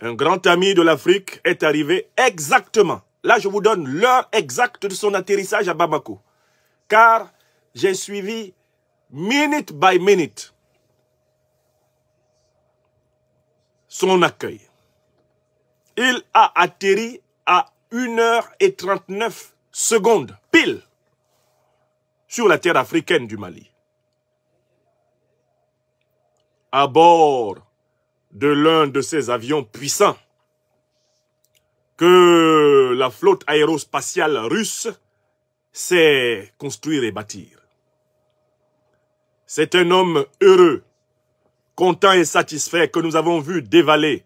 un grand ami de l'Afrique est arrivé exactement. Là, je vous donne l'heure exacte de son atterrissage à Bamako. Car j'ai suivi minute by minute son accueil. Il a atterri à 1h39 secondes, pile, sur la terre africaine du Mali. À bord de l'un de ces avions puissants que la flotte aérospatiale russe sait construire et bâtir. C'est un homme heureux, content et satisfait que nous avons vu dévaler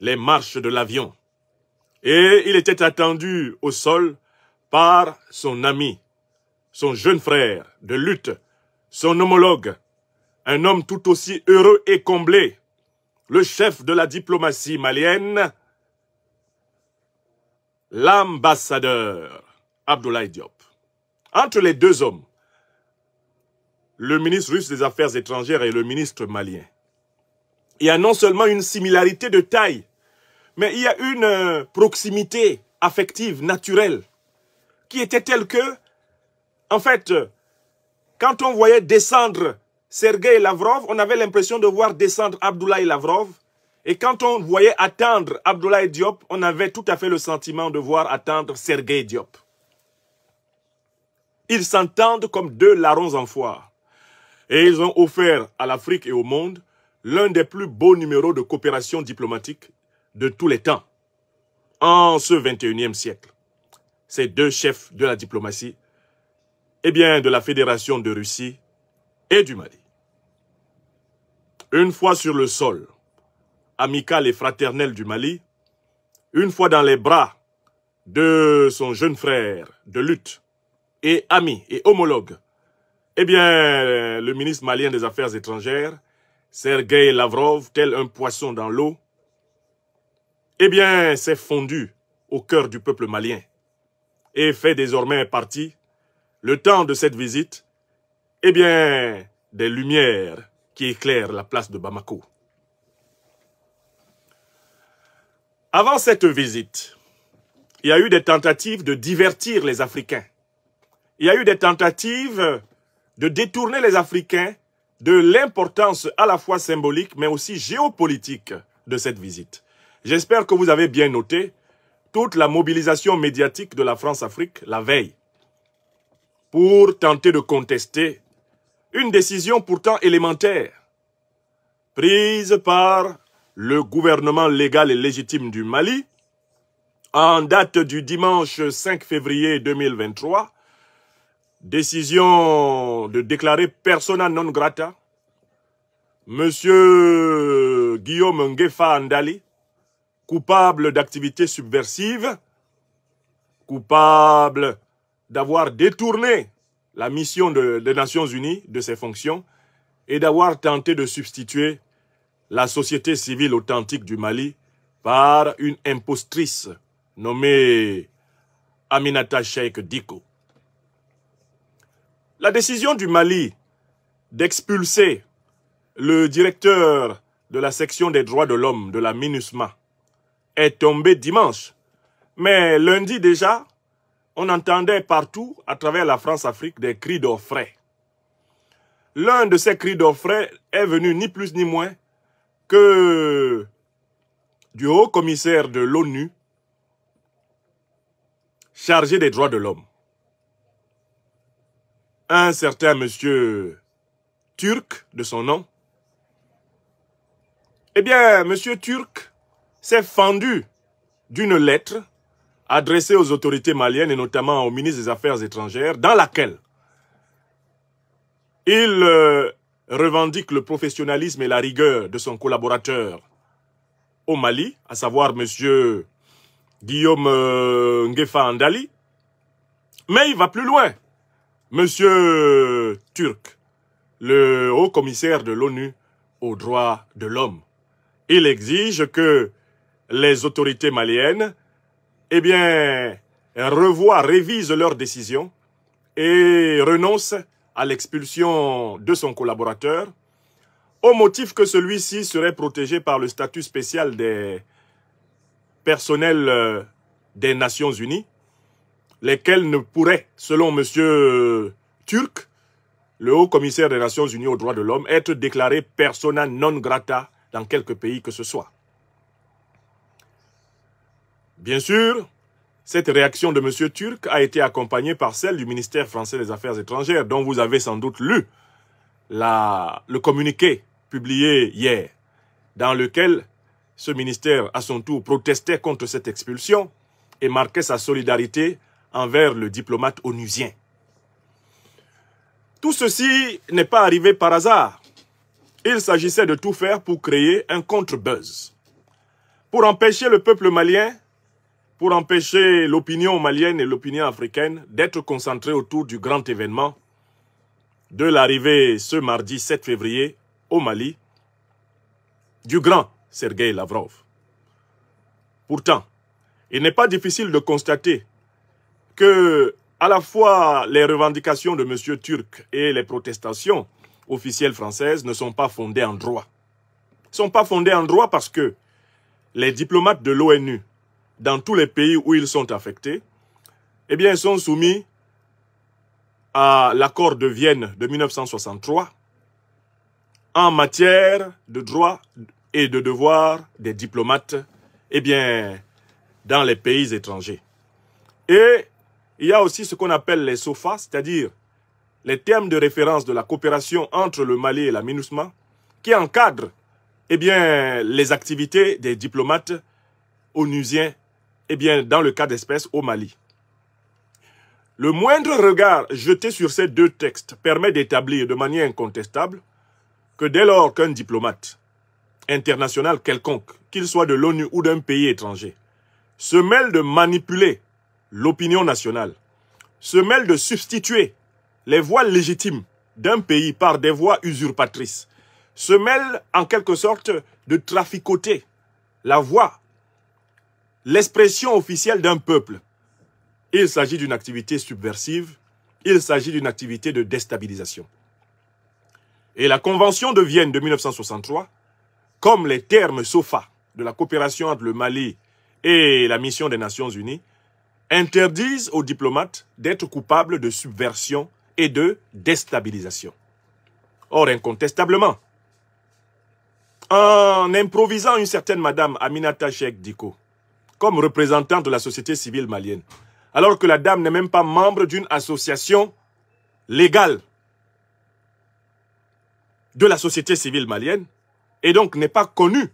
les marches de l'avion. Et il était attendu au sol par son ami, son jeune frère de lutte, son homologue, un homme tout aussi heureux et comblé le chef de la diplomatie malienne, l'ambassadeur Abdoulaye Diop. Entre les deux hommes, le ministre russe des Affaires étrangères et le ministre malien, il y a non seulement une similarité de taille, mais il y a une euh, proximité affective, naturelle, qui était telle que, en fait, euh, quand on voyait descendre Sergei Lavrov, on avait l'impression de voir descendre Abdoulaye Lavrov. Et quand on voyait attendre Abdoulaye Diop, on avait tout à fait le sentiment de voir attendre Sergei Diop. Ils s'entendent comme deux larrons en foire. Et ils ont offert à l'Afrique et au monde l'un des plus beaux numéros de coopération diplomatique de tous les temps, en ce 21e siècle. Ces deux chefs de la diplomatie, eh bien de la Fédération de Russie et du Mali. Une fois sur le sol, amical et fraternel du Mali, une fois dans les bras de son jeune frère de lutte et ami et homologue, eh bien, le ministre malien des Affaires étrangères, Sergei Lavrov, tel un poisson dans l'eau, eh bien, s'est fondu au cœur du peuple malien et fait désormais partie, le temps de cette visite, eh bien, des lumières qui éclaire la place de Bamako. Avant cette visite, il y a eu des tentatives de divertir les Africains. Il y a eu des tentatives de détourner les Africains de l'importance à la fois symbolique mais aussi géopolitique de cette visite. J'espère que vous avez bien noté toute la mobilisation médiatique de la France-Afrique la veille pour tenter de contester une décision pourtant élémentaire, prise par le gouvernement légal et légitime du Mali, en date du dimanche 5 février 2023, décision de déclarer persona non grata, Monsieur Guillaume Ngefa Andali, coupable d'activités subversives, coupable d'avoir détourné la mission des Nations Unies, de ses fonctions, est d'avoir tenté de substituer la société civile authentique du Mali par une impostrice nommée Aminata Sheikh Diko. La décision du Mali d'expulser le directeur de la section des droits de l'homme de la MINUSMA est tombée dimanche. Mais lundi déjà, on entendait partout, à travers la France-Afrique, des cris d'orfraie. L'un de ces cris d'orfraie est venu ni plus ni moins que du haut commissaire de l'ONU chargé des droits de l'homme. Un certain monsieur Turc, de son nom, eh bien, monsieur Turc s'est fendu d'une lettre adressé aux autorités maliennes et notamment au ministre des Affaires étrangères, dans laquelle il euh, revendique le professionnalisme et la rigueur de son collaborateur au Mali, à savoir M. Guillaume euh, Ngefa Andali. Mais il va plus loin. M. Turc, le haut commissaire de l'ONU aux droits de l'homme, il exige que les autorités maliennes eh bien, revoit révise leur décision et renonce à l'expulsion de son collaborateur au motif que celui-ci serait protégé par le statut spécial des personnels euh, des Nations Unies, lesquels ne pourraient, selon M. Turc, le haut-commissaire des Nations Unies aux droits de l'homme, être déclaré persona non grata dans quelque pays que ce soit. Bien sûr, cette réaction de M. Turc a été accompagnée par celle du ministère français des Affaires étrangères, dont vous avez sans doute lu le communiqué publié hier, dans lequel ce ministère, à son tour, protestait contre cette expulsion et marquait sa solidarité envers le diplomate onusien. Tout ceci n'est pas arrivé par hasard. Il s'agissait de tout faire pour créer un contre-buzz, pour empêcher le peuple malien pour empêcher l'opinion malienne et l'opinion africaine d'être concentrées autour du grand événement de l'arrivée ce mardi 7 février au Mali du grand Sergei Lavrov. Pourtant, il n'est pas difficile de constater que à la fois les revendications de M. Turc et les protestations officielles françaises ne sont pas fondées en droit. Ne sont pas fondées en droit parce que les diplomates de l'ONU dans tous les pays où ils sont affectés, eh bien, sont soumis à l'accord de Vienne de 1963 en matière de droits et de devoirs des diplomates, eh bien, dans les pays étrangers. Et il y a aussi ce qu'on appelle les SOFA, c'est-à-dire les termes de référence de la coopération entre le Mali et la MINUSMA, qui encadrent eh bien, les activités des diplomates onusiens eh bien, dans le cas d'espèce au Mali. Le moindre regard jeté sur ces deux textes permet d'établir de manière incontestable que dès lors qu'un diplomate international quelconque, qu'il soit de l'ONU ou d'un pays étranger, se mêle de manipuler l'opinion nationale, se mêle de substituer les voies légitimes d'un pays par des voies usurpatrices, se mêle en quelque sorte de traficoter la voie l'expression officielle d'un peuple. Il s'agit d'une activité subversive, il s'agit d'une activité de déstabilisation. Et la Convention de Vienne de 1963, comme les termes SOFA de la coopération entre le Mali et la mission des Nations Unies, interdisent aux diplomates d'être coupables de subversion et de déstabilisation. Or, incontestablement, en improvisant une certaine Madame Aminata Cheikh Diko, comme représentant de la société civile malienne, alors que la dame n'est même pas membre d'une association légale de la société civile malienne, et donc n'est pas connue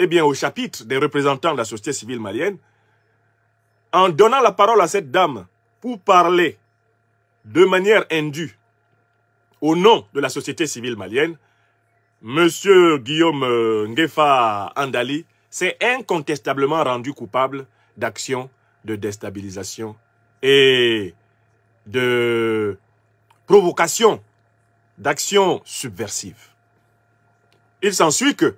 eh bien, au chapitre des représentants de la société civile malienne, en donnant la parole à cette dame pour parler de manière indue au nom de la société civile malienne, Monsieur Guillaume euh, Ngefa Andali s'est incontestablement rendu coupable d'actions de déstabilisation et de provocation d'actions subversives. Il s'ensuit que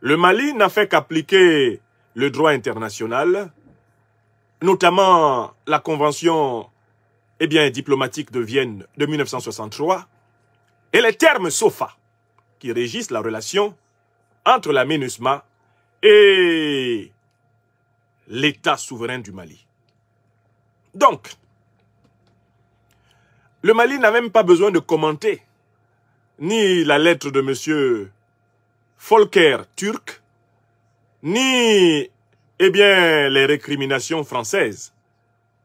le Mali n'a fait qu'appliquer le droit international, notamment la convention eh bien, diplomatique de Vienne de 1963 et les termes SOFA qui régissent la relation entre la MINUSMA et l'État souverain du Mali. Donc, le Mali n'a même pas besoin de commenter ni la lettre de M. Volker Turc, ni eh bien, les récriminations françaises,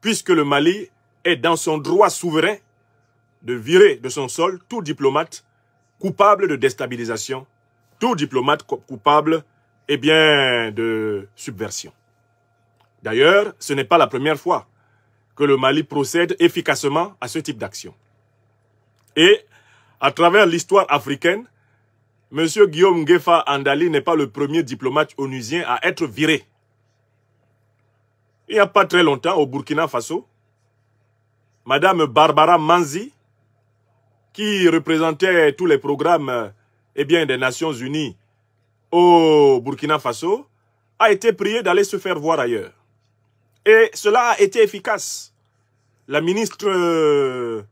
puisque le Mali est dans son droit souverain de virer de son sol tout diplomate coupable de déstabilisation, tout diplomate coupable et bien, de subversion. D'ailleurs, ce n'est pas la première fois que le Mali procède efficacement à ce type d'action. Et à travers l'histoire africaine, M. Guillaume Ngefa Andali n'est pas le premier diplomate onusien à être viré. Il n'y a pas très longtemps, au Burkina Faso, Madame Barbara Manzi, qui représentait tous les programmes et eh bien, des Nations Unies au Burkina Faso a été prié d'aller se faire voir ailleurs. Et cela a été efficace. La ministre euh,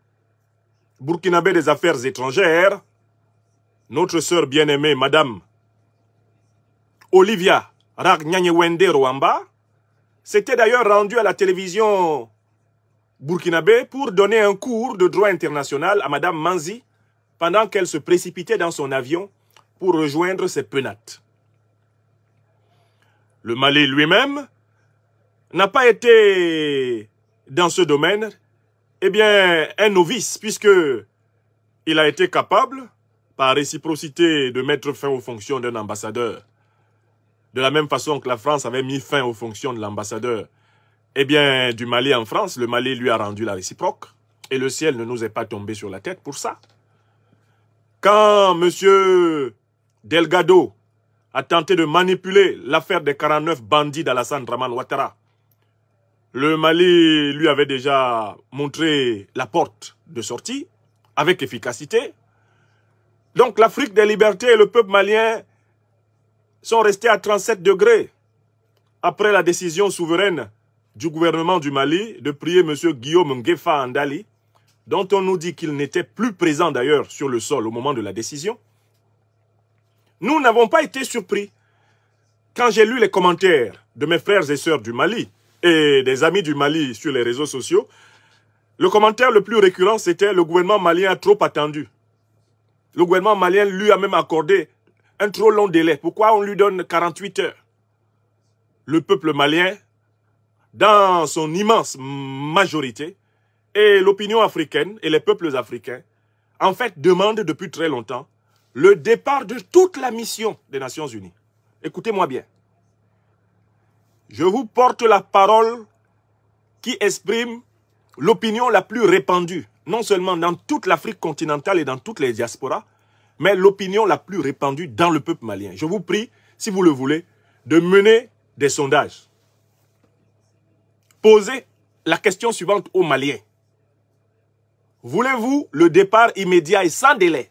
burkinabé des Affaires étrangères, notre soeur bien-aimée, Madame Olivia Ragnanyewende Rwamba, s'était d'ailleurs rendue à la télévision burkinabé pour donner un cours de droit international à Madame Manzi pendant qu'elle se précipitait dans son avion pour rejoindre ses penates. Le Mali lui-même n'a pas été dans ce domaine, eh bien, un novice, puisque il a été capable, par réciprocité, de mettre fin aux fonctions d'un ambassadeur. De la même façon que la France avait mis fin aux fonctions de l'ambassadeur, eh bien, du Mali en France, le Mali lui a rendu la réciproque. Et le ciel ne nous est pas tombé sur la tête pour ça. Quand Monsieur Delgado a tenté de manipuler l'affaire des 49 bandits d'Alassane Draman Ouattara. Le Mali lui avait déjà montré la porte de sortie avec efficacité. Donc l'Afrique des libertés et le peuple malien sont restés à 37 degrés après la décision souveraine du gouvernement du Mali de prier M. Guillaume Ngefa Andali, dont on nous dit qu'il n'était plus présent d'ailleurs sur le sol au moment de la décision, nous n'avons pas été surpris. Quand j'ai lu les commentaires de mes frères et sœurs du Mali et des amis du Mali sur les réseaux sociaux, le commentaire le plus récurrent, c'était le gouvernement malien a trop attendu. Le gouvernement malien lui a même accordé un trop long délai. Pourquoi on lui donne 48 heures Le peuple malien, dans son immense majorité, et l'opinion africaine et les peuples africains, en fait, demandent depuis très longtemps le départ de toute la mission des Nations Unies. Écoutez-moi bien. Je vous porte la parole qui exprime l'opinion la plus répandue, non seulement dans toute l'Afrique continentale et dans toutes les diasporas, mais l'opinion la plus répandue dans le peuple malien. Je vous prie, si vous le voulez, de mener des sondages. Posez la question suivante aux Maliens. Voulez-vous le départ immédiat et sans délai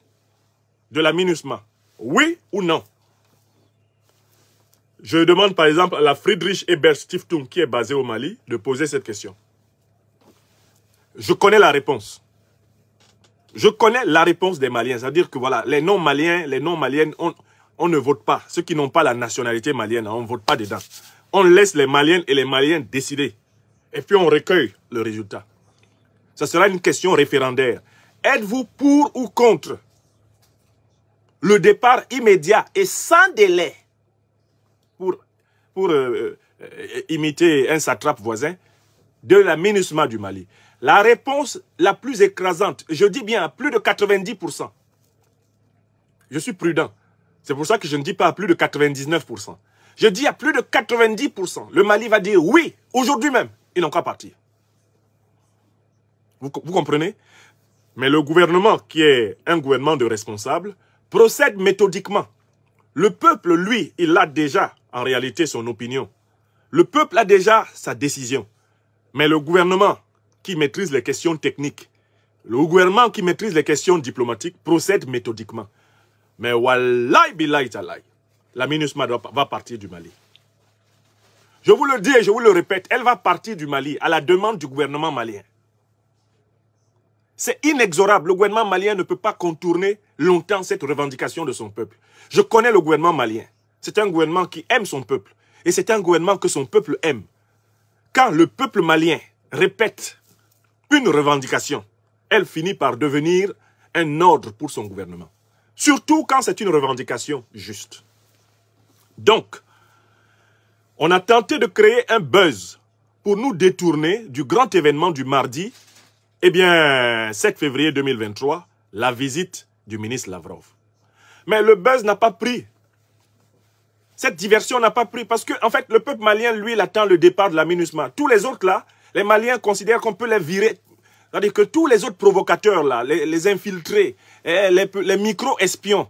de la MINUSMA Oui ou non Je demande par exemple à la Friedrich Ebert Stiftung qui est basée au Mali de poser cette question. Je connais la réponse. Je connais la réponse des Maliens. C'est-à-dire que voilà, les non-Maliens, les non-Maliennes, on, ne vote pas. Ceux qui n'ont pas la nationalité malienne, hein, on ne vote pas dedans. On laisse les Maliens et les Maliens décider. Et puis on recueille le résultat. Ça sera une question référendaire. Êtes-vous pour ou contre le départ immédiat et sans délai pour, euh, euh, euh, imiter un satrape voisin de la MINUSMA du Mali. La réponse la plus écrasante, je dis bien à plus de 90%. Je suis prudent. C'est pour ça que je ne dis pas à plus de 99%. Je dis à plus de 90%. Le Mali va dire oui, aujourd'hui même, ils n'ont qu'à partir. Vous, vous comprenez Mais le gouvernement qui est un gouvernement de responsables, procède méthodiquement. Le peuple, lui, il a déjà, en réalité, son opinion. Le peuple a déjà sa décision. Mais le gouvernement qui maîtrise les questions techniques, le gouvernement qui maîtrise les questions diplomatiques procède méthodiquement. Mais wallahi billahi talai, la MINUSMA va partir du Mali. Je vous le dis et je vous le répète, elle va partir du Mali à la demande du gouvernement malien. C'est inexorable. Le gouvernement malien ne peut pas contourner longtemps cette revendication de son peuple. Je connais le gouvernement malien. C'est un gouvernement qui aime son peuple. Et c'est un gouvernement que son peuple aime. Quand le peuple malien répète une revendication, elle finit par devenir un ordre pour son gouvernement. Surtout quand c'est une revendication juste. Donc, on a tenté de créer un buzz pour nous détourner du grand événement du mardi, eh bien, 7 février 2023, la visite du ministre Lavrov. Mais le buzz n'a pas pris. Cette diversion n'a pas pris parce que, en fait, le peuple malien, lui, il attend le départ de la MINUSMA. Tous les autres, là, les Maliens considèrent qu'on peut les virer. C'est-à-dire que tous les autres provocateurs, là, les, infiltrés, eh, les, micro-espions,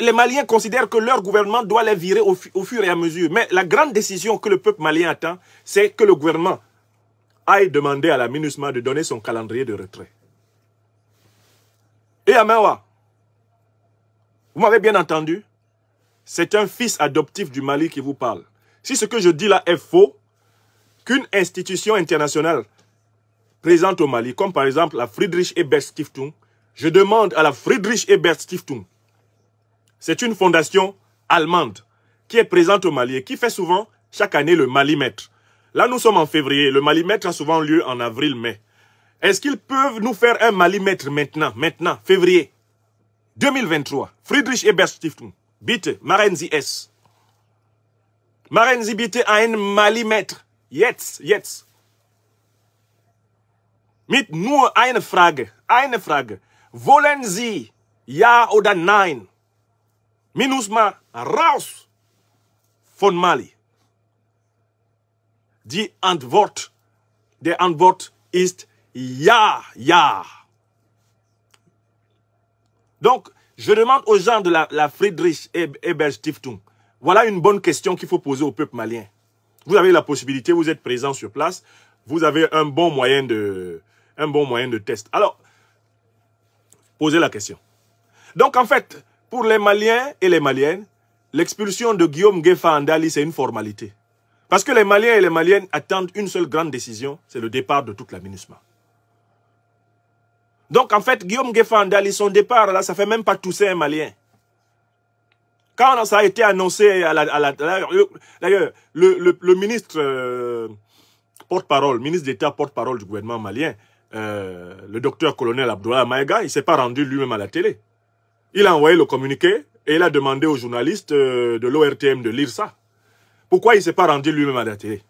les Maliens considèrent que leur gouvernement doit les virer au, fur et à mesure. Mais la grande décision que le peuple malien attend, c'est que le gouvernement aille demander à la MINUSMA de donner son calendrier de retrait. Et à Mawa, vous m'avez bien entendu C'est un fils adoptif du Mali qui vous parle. Si ce que je dis là est faux, qu'une institution internationale présente au Mali, comme par exemple la Friedrich Ebert Stiftung, je demande à la Friedrich Ebert Stiftung, c'est une fondation allemande qui est présente au Mali et qui fait souvent chaque année le Malimètre. Là, nous sommes en février. Le Malimètre a souvent lieu en avril-mai. Est-ce qu'ils peuvent nous faire un Malimètre maintenant, maintenant, février 2023, Friedrich Ebert Stiftung. Bitte, machen Sie es. Machen Sie bitte ein Malimetre. Jetzt, jetzt. Mit nur einer Frage. Eine Frage. Wollen Sie ja oder nein? MINUSMA raus von Mali. Die Antwort, der Antwort ist ja, ja. Donc, je demande aux gens de la, Friedrich Ebert Stiftung, voilà une bonne question qu'il faut poser au peuple malien. Vous avez la possibilité, vous êtes présent sur place, vous avez un bon moyen de, un bon moyen de test. Alors, posez la question. Donc, en fait, pour les Maliens et les Maliennes, l'expulsion de Guillaume Gueffa Andali, c'est une formalité. Parce que les Maliens et les Maliennes attendent une seule grande décision, c'est le départ de toute la MINUSMA. Donc, en fait, Guillaume Gefandali, son départ, là, ça fait même pas tousser un Malien. Quand ça a été annoncé, à la, euh, d'ailleurs, le, ministre euh, porte-parole, ministre d'État porte-parole du gouvernement malien, euh, le docteur colonel Abdoulaye Maïga, il s'est pas rendu lui-même à la télé. Il a envoyé le communiqué et il a demandé aux journalistes de l'ORTM de lire ça. Pourquoi il s'est pas rendu lui-même à la télé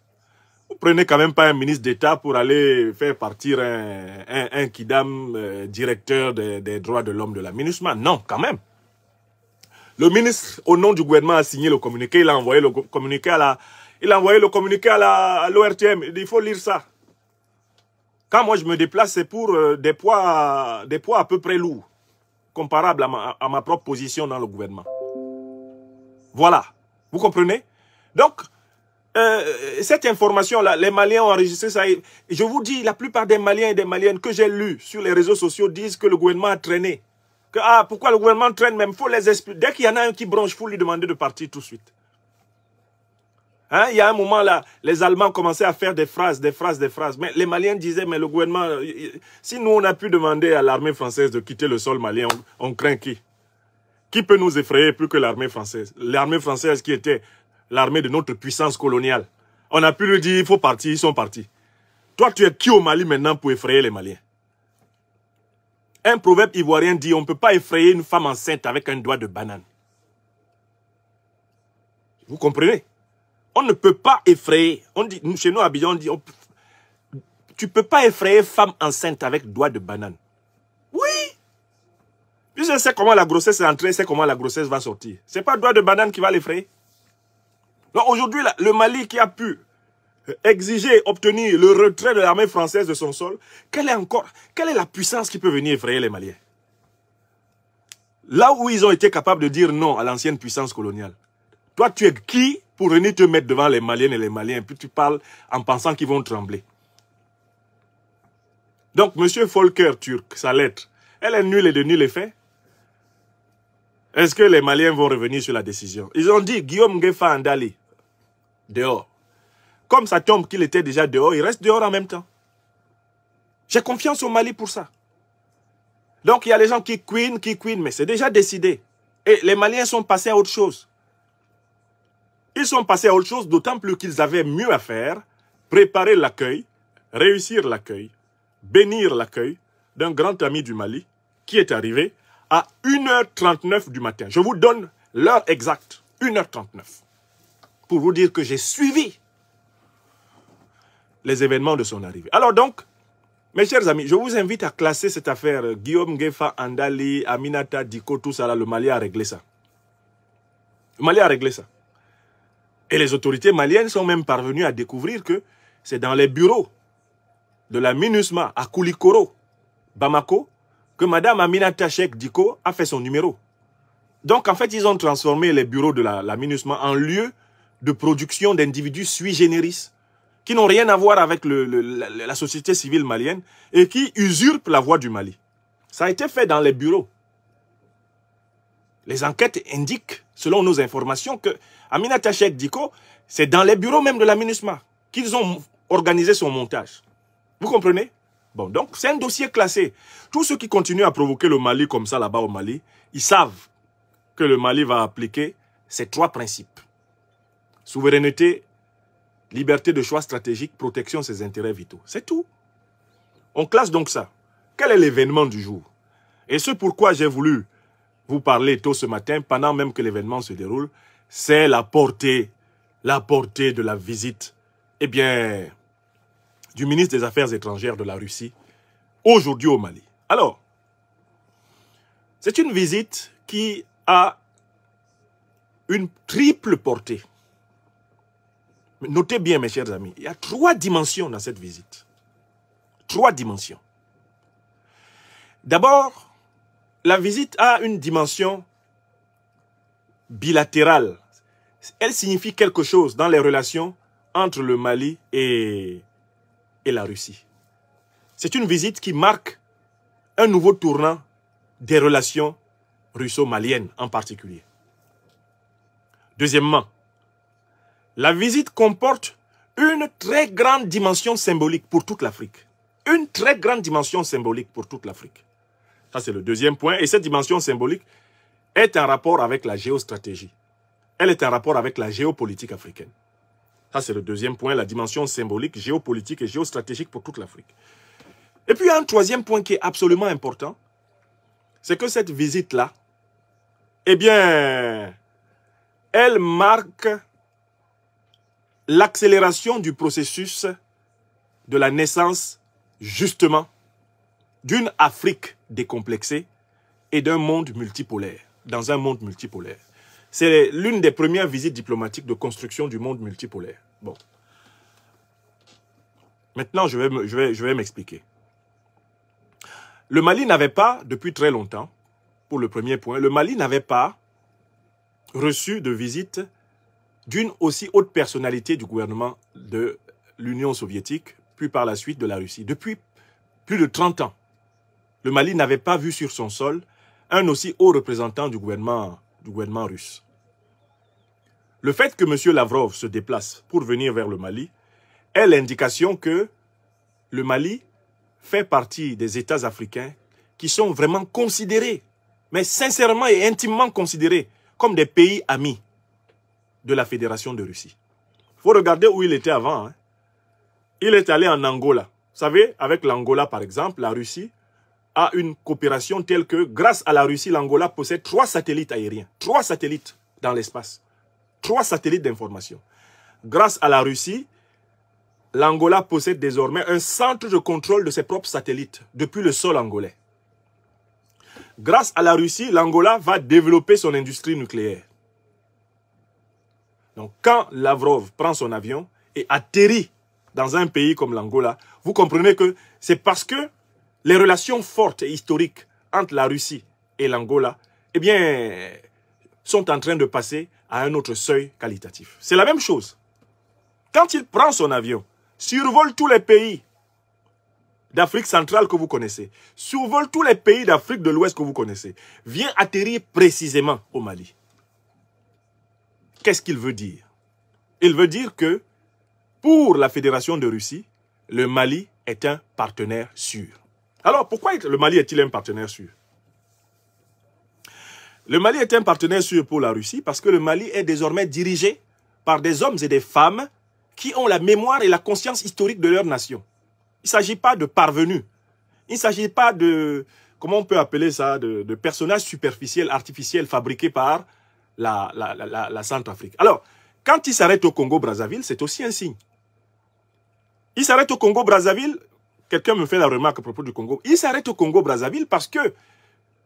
prenez quand même pas un ministre d'État pour aller faire partir un, un, Kidam euh, directeur des, droits de l'homme de la MINUSMA. Non, quand même. Le ministre, au nom du gouvernement, a signé le communiqué. Il a envoyé le communiqué à la, il a envoyé le communiqué à l'ORTM. Il faut lire ça. Quand moi je me déplace, c'est pour euh, des poids, des poids à peu près lourds, comparables à ma propre position dans le gouvernement. Voilà. Vous comprenez Donc, euh, cette information-là, les Maliens ont enregistré ça. Je vous dis, la plupart des Maliens et des Maliennes que j'ai lus sur les réseaux sociaux disent que le gouvernement a traîné. Que, ah, pourquoi le gouvernement traîne même faut les Dès qu'il y en a un qui branche, il faut lui demander de partir tout de suite. Hein, il y a un moment là, les Allemands commençaient à faire des phrases, des phrases, des phrases. Mais les Maliens disaient, mais le gouvernement, euh, si nous on a pu demander à l'armée française de quitter le sol malien, on craint qui Qui peut nous effrayer plus que l'armée française L'armée française qui était l'armée de notre puissance coloniale. On a pu lui dire, il faut partir, ils sont partis. Toi, tu es qui au Mali maintenant pour effrayer les Maliens Un proverbe ivoirien dit, on ne peut pas effrayer une femme enceinte avec un doigt de banane. Vous comprenez On ne peut pas effrayer. On dit, chez nous, à Abidjan, on dit, tu ne peux pas effrayer femme enceinte avec doigt de banane. Oui Puis je sais comment la grossesse est entrée, je sais comment la grossesse va sortir. Ce n'est pas doigt de banane qui va l'effrayer. Aujourd'hui, le Mali qui a pu exiger, obtenir le retrait de l'armée française de son sol, quelle est encore, quelle est la puissance qui peut venir effrayer les Maliens Là où ils ont été capables de dire non à l'ancienne puissance coloniale. Toi, tu es qui pour venir te mettre devant les Maliennes et les Maliens, puis tu parles en pensant qu'ils vont trembler. Donc, M. Volker Turc, sa lettre, elle est nulle et de nul effet. Est-ce que les Maliens vont revenir sur la décision Ils ont dit Guillaume Gefa Andali, dehors. Comme ça tombe qu'il était déjà dehors, il reste dehors en même temps. J'ai confiance au Mali pour ça. Donc il y a les gens qui queen, qui queen, mais c'est déjà décidé. Et les Maliens sont passés à autre chose. Ils sont passés à autre chose, d'autant plus qu'ils avaient mieux à faire, préparer l'accueil, réussir l'accueil, bénir l'accueil d'un grand ami du Mali qui est arrivé à 1h39 du matin. Je vous donne l'heure exacte, 1h39 pour vous dire que j'ai suivi les événements de son arrivée. Alors donc, mes chers amis, je vous invite à classer cette affaire. Guillaume Gefa, Andali, Aminata, Diko, tout ça là, le Mali a réglé ça. Le Mali a réglé ça. Et les autorités maliennes sont même parvenues à découvrir que c'est dans les bureaux de la MINUSMA à Koulikoro, Bamako, que Madame Aminata Sheikh Diko a fait son numéro. Donc, en fait, ils ont transformé les bureaux de la, la MINUSMA en lieu de production d'individus sui generis, qui n'ont rien à voir avec la, société civile malienne et qui usurpent la voix du Mali. Ça a été fait dans les bureaux. Les enquêtes indiquent, selon nos informations, que Aminata Cheikh Diko, c'est dans les bureaux même de la MINUSMA qu'ils ont organisé son montage. Vous comprenez Bon, donc c'est un dossier classé. Tous ceux qui continuent à provoquer le Mali comme ça là-bas au Mali, ils savent que le Mali va appliquer ces trois principes. Souveraineté, liberté de choix stratégique, protection de ses intérêts vitaux. C'est tout. On classe donc ça. Quel est l'événement du jour Et ce pourquoi j'ai voulu vous parler tôt ce matin, pendant même que l'événement se déroule, c'est la portée, la portée de la visite, eh bien, du ministre des Affaires étrangères de la Russie, aujourd'hui au Mali. Alors, c'est une visite qui a une triple portée. Notez bien, mes chers amis, il y a trois dimensions dans cette visite. Trois dimensions. D'abord, la visite a une dimension bilatérale. Elle signifie quelque chose dans les relations entre le Mali et, la Russie. C'est une visite qui marque un nouveau tournant des relations russo-maliennes en particulier. Deuxièmement, la visite comporte une très grande dimension symbolique pour toute l'Afrique. Une très grande dimension symbolique pour toute l'Afrique. Ça, c'est le deuxième point. Et cette dimension symbolique est en rapport avec la géostratégie. Elle est en rapport avec la géopolitique africaine. Ça, c'est le deuxième point, la dimension symbolique, géopolitique et géostratégique pour toute l'Afrique. Et puis, un troisième point qui est absolument important, c'est que cette visite-là, eh bien, elle marque l'accélération du processus de la naissance, justement, d'une Afrique décomplexée et d'un monde multipolaire, dans un monde multipolaire. C'est l'une des premières visites diplomatiques de construction du monde multipolaire. Bon. Maintenant, je vais, vais, je vais m'expliquer. Le Mali n'avait pas, depuis très longtemps, pour le premier point, le Mali n'avait pas reçu de visite d'une aussi haute personnalité du gouvernement de l'Union soviétique, puis par la suite de la Russie. Depuis plus de 30 ans, le Mali n'avait pas vu sur son sol un aussi haut représentant du gouvernement, du gouvernement russe. Le fait que M. Lavrov se déplace pour venir vers le Mali est l'indication que le Mali fait partie des États africains qui sont vraiment considérés, mais sincèrement et intimement considérés, comme des pays amis de la Fédération de Russie. Il faut regarder où il était avant. Hein. Il est allé en Angola. Vous savez, avec l'Angola, par exemple, la Russie a une coopération telle que, grâce à la Russie, l'Angola possède trois satellites aériens, trois satellites dans l'espace, trois satellites d'information. Grâce à la Russie, l'Angola possède désormais un centre de contrôle de ses propres satellites depuis le sol angolais. Grâce à la Russie, l'Angola va développer son industrie nucléaire. Donc, quand Lavrov prend son avion et atterrit dans un pays comme l'Angola, vous comprenez que c'est parce que les relations fortes et historiques entre la Russie et l'Angola, eh bien, sont en train de passer à un autre seuil qualitatif. C'est la même chose. Quand il prend son avion, survole tous les pays d'Afrique centrale que vous connaissez, survole tous les pays d'Afrique de l'Ouest que vous connaissez, vient atterrir précisément au Mali. Qu'est-ce qu'il veut dire Il veut dire que pour la Fédération de Russie, le Mali est un partenaire sûr. Alors pourquoi le Mali est-il un partenaire sûr Le Mali est un partenaire sûr pour la Russie parce que le Mali est désormais dirigé par des hommes et des femmes qui ont la mémoire et la conscience historique de leur nation. Il ne s'agit pas de parvenus. Il ne s'agit pas de, comment on peut appeler ça, de, personnages superficiels, artificiels, fabriqués par la, la, Centrafrique. Alors, quand il s'arrête au Congo-Brazzaville, c'est aussi un signe. Il s'arrête au Congo-Brazzaville, quelqu'un me fait la remarque à propos du Congo, il s'arrête au Congo-Brazzaville parce que,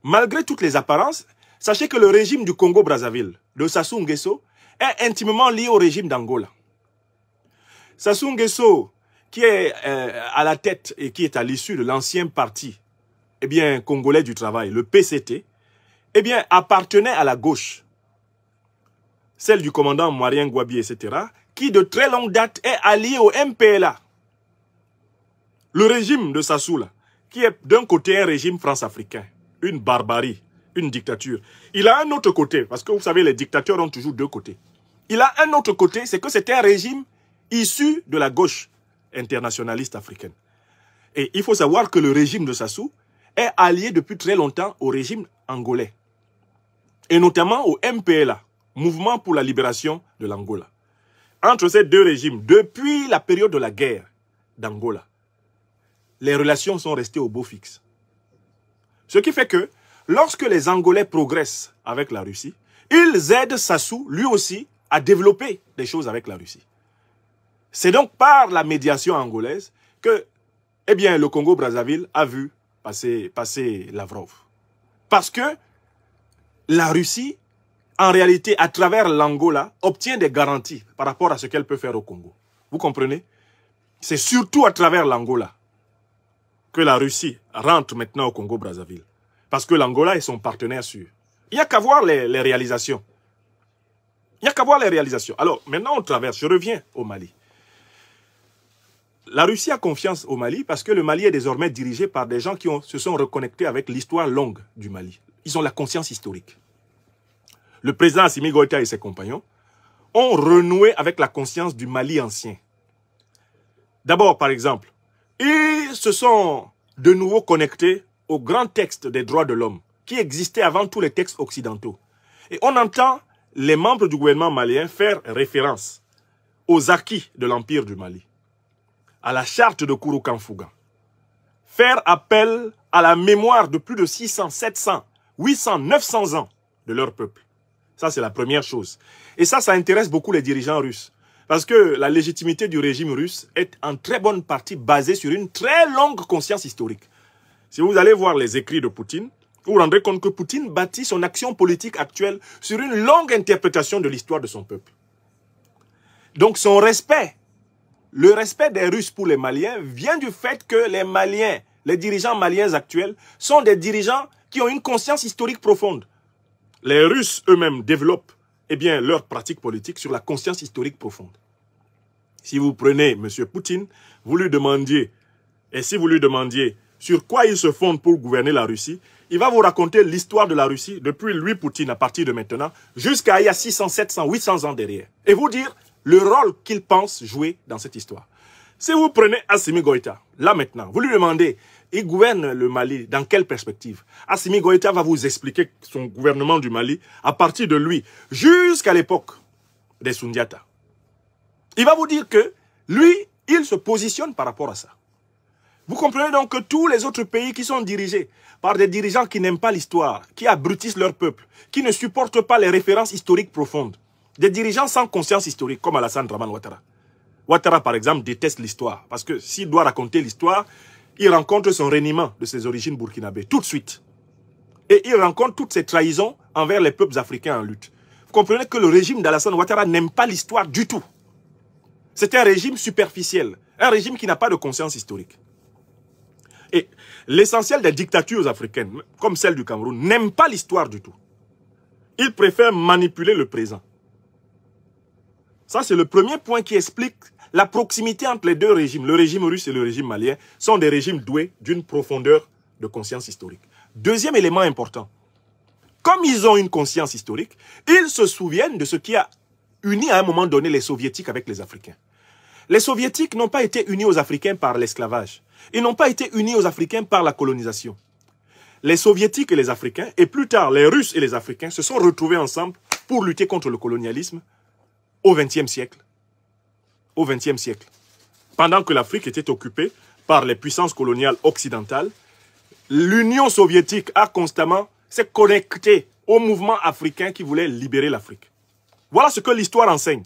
malgré toutes les apparences, sachez que le régime du Congo-Brazzaville, de Sassou Nguesso, est intimement lié au régime d'Angola. Sassou Nguesso, qui est euh, à la tête et qui est à l'issue de l'ancien parti eh bien, congolais du travail, le PCT, eh bien, appartenait à la gauche celle du commandant Marien Gwabi, etc., qui de très longue date est allié au MPLA. Le régime de Sassou, là, qui est d'un côté un régime france-africain, une barbarie, une dictature. Il a un autre côté, parce que vous savez, les dictateurs ont toujours deux côtés. Il a un autre côté, c'est que c'est un régime issu de la gauche internationaliste africaine. Et il faut savoir que le régime de Sassou est allié depuis très longtemps au régime angolais, et notamment au MPLA. Mouvement pour la libération de l'Angola. Entre ces deux régimes, depuis la période de la guerre d'Angola, les relations sont restées au beau fixe. Ce qui fait que, lorsque les Angolais progressent avec la Russie, ils aident Sassou, lui aussi, à développer des choses avec la Russie. C'est donc par la médiation angolaise que, eh bien, le Congo-Brazzaville a vu passer, passer Lavrov. Parce que la Russie en réalité, à travers l'Angola, obtient des garanties par rapport à ce qu'elle peut faire au Congo. Vous comprenez C'est surtout à travers l'Angola que la Russie rentre maintenant au Congo-Brazzaville. Parce que l'Angola est son partenaire sûr. Il n'y a qu'à voir les, réalisations. Il n'y a qu'à voir les réalisations. Alors, maintenant, on traverse. Je reviens au Mali. La Russie a confiance au Mali parce que le Mali est désormais dirigé par des gens qui se sont reconnectés avec l'histoire longue du Mali. Ils ont la conscience historique le président Simi Goïta et ses compagnons, ont renoué avec la conscience du Mali ancien. D'abord, par exemple, ils se sont de nouveau connectés au grand texte des droits de l'homme, qui existait avant tous les textes occidentaux. Et on entend les membres du gouvernement malien faire référence aux acquis de l'Empire du Mali, à la charte de Kanfougan, faire appel à la mémoire de plus de 600, 700, 800, 900 ans de leur peuple. Ça, c'est la première chose. Et ça, ça intéresse beaucoup les dirigeants russes. Parce que la légitimité du régime russe est en très bonne partie basée sur une très longue conscience historique. Si vous allez voir les écrits de Poutine, vous vous rendrez compte que Poutine bâtit son action politique actuelle sur une longue interprétation de l'histoire de son peuple. Donc son respect, le respect des Russes pour les Maliens vient du fait que les Maliens, les dirigeants maliens actuels, sont des dirigeants qui ont une conscience historique profonde les Russes eux-mêmes développent eh bien, leur pratique politique sur la conscience historique profonde. Si vous prenez M. Poutine, vous lui demandiez, et si vous lui demandiez sur quoi il se fonde pour gouverner la Russie, il va vous raconter l'histoire de la Russie depuis lui, Poutine, à partir de maintenant, jusqu'à il y a 600, 700, 800 ans derrière. Et vous dire le rôle qu'il pense jouer dans cette histoire. Si vous prenez Assimi Goïta, là maintenant, vous lui demandez il gouverne le Mali dans quelle perspective Assimi Goïta va vous expliquer son gouvernement du Mali à partir de lui, jusqu'à l'époque des Sundiata. Il va vous dire que lui, il se positionne par rapport à ça. Vous comprenez donc que tous les autres pays qui sont dirigés par des dirigeants qui n'aiment pas l'histoire, qui abrutissent leur peuple, qui ne supportent pas les références historiques profondes, des dirigeants sans conscience historique, comme Alassane Draman Ouattara. Ouattara, par exemple, déteste l'histoire, parce que s'il doit raconter l'histoire, il rencontre son reniement de ses origines burkinabées tout de suite. Et il rencontre toutes ces trahisons envers les peuples africains en lutte. Vous comprenez que le régime d'Alassane Ouattara n'aime pas l'histoire du tout. C'est un régime superficiel, un régime qui n'a pas de conscience historique. Et l'essentiel des dictatures africaines, comme celle du Cameroun, n'aime pas l'histoire du tout. Ils préfèrent manipuler le présent. Ça, c'est le premier point qui explique la proximité entre les deux régimes, le régime russe et le régime malien, sont des régimes doués d'une profondeur de conscience historique. Deuxième élément important, comme ils ont une conscience historique, ils se souviennent de ce qui a uni à un moment donné les soviétiques avec les Africains. Les soviétiques n'ont pas été unis aux Africains par l'esclavage. Ils n'ont pas été unis aux Africains par la colonisation. Les soviétiques et les Africains, et plus tard les Russes et les Africains, se sont retrouvés ensemble pour lutter contre le colonialisme au XXe siècle au XXe siècle. Pendant que l'Afrique était occupée par les puissances coloniales occidentales, l'Union soviétique a constamment s'est connecté au mouvement africain qui voulait libérer l'Afrique. Voilà ce que l'histoire enseigne.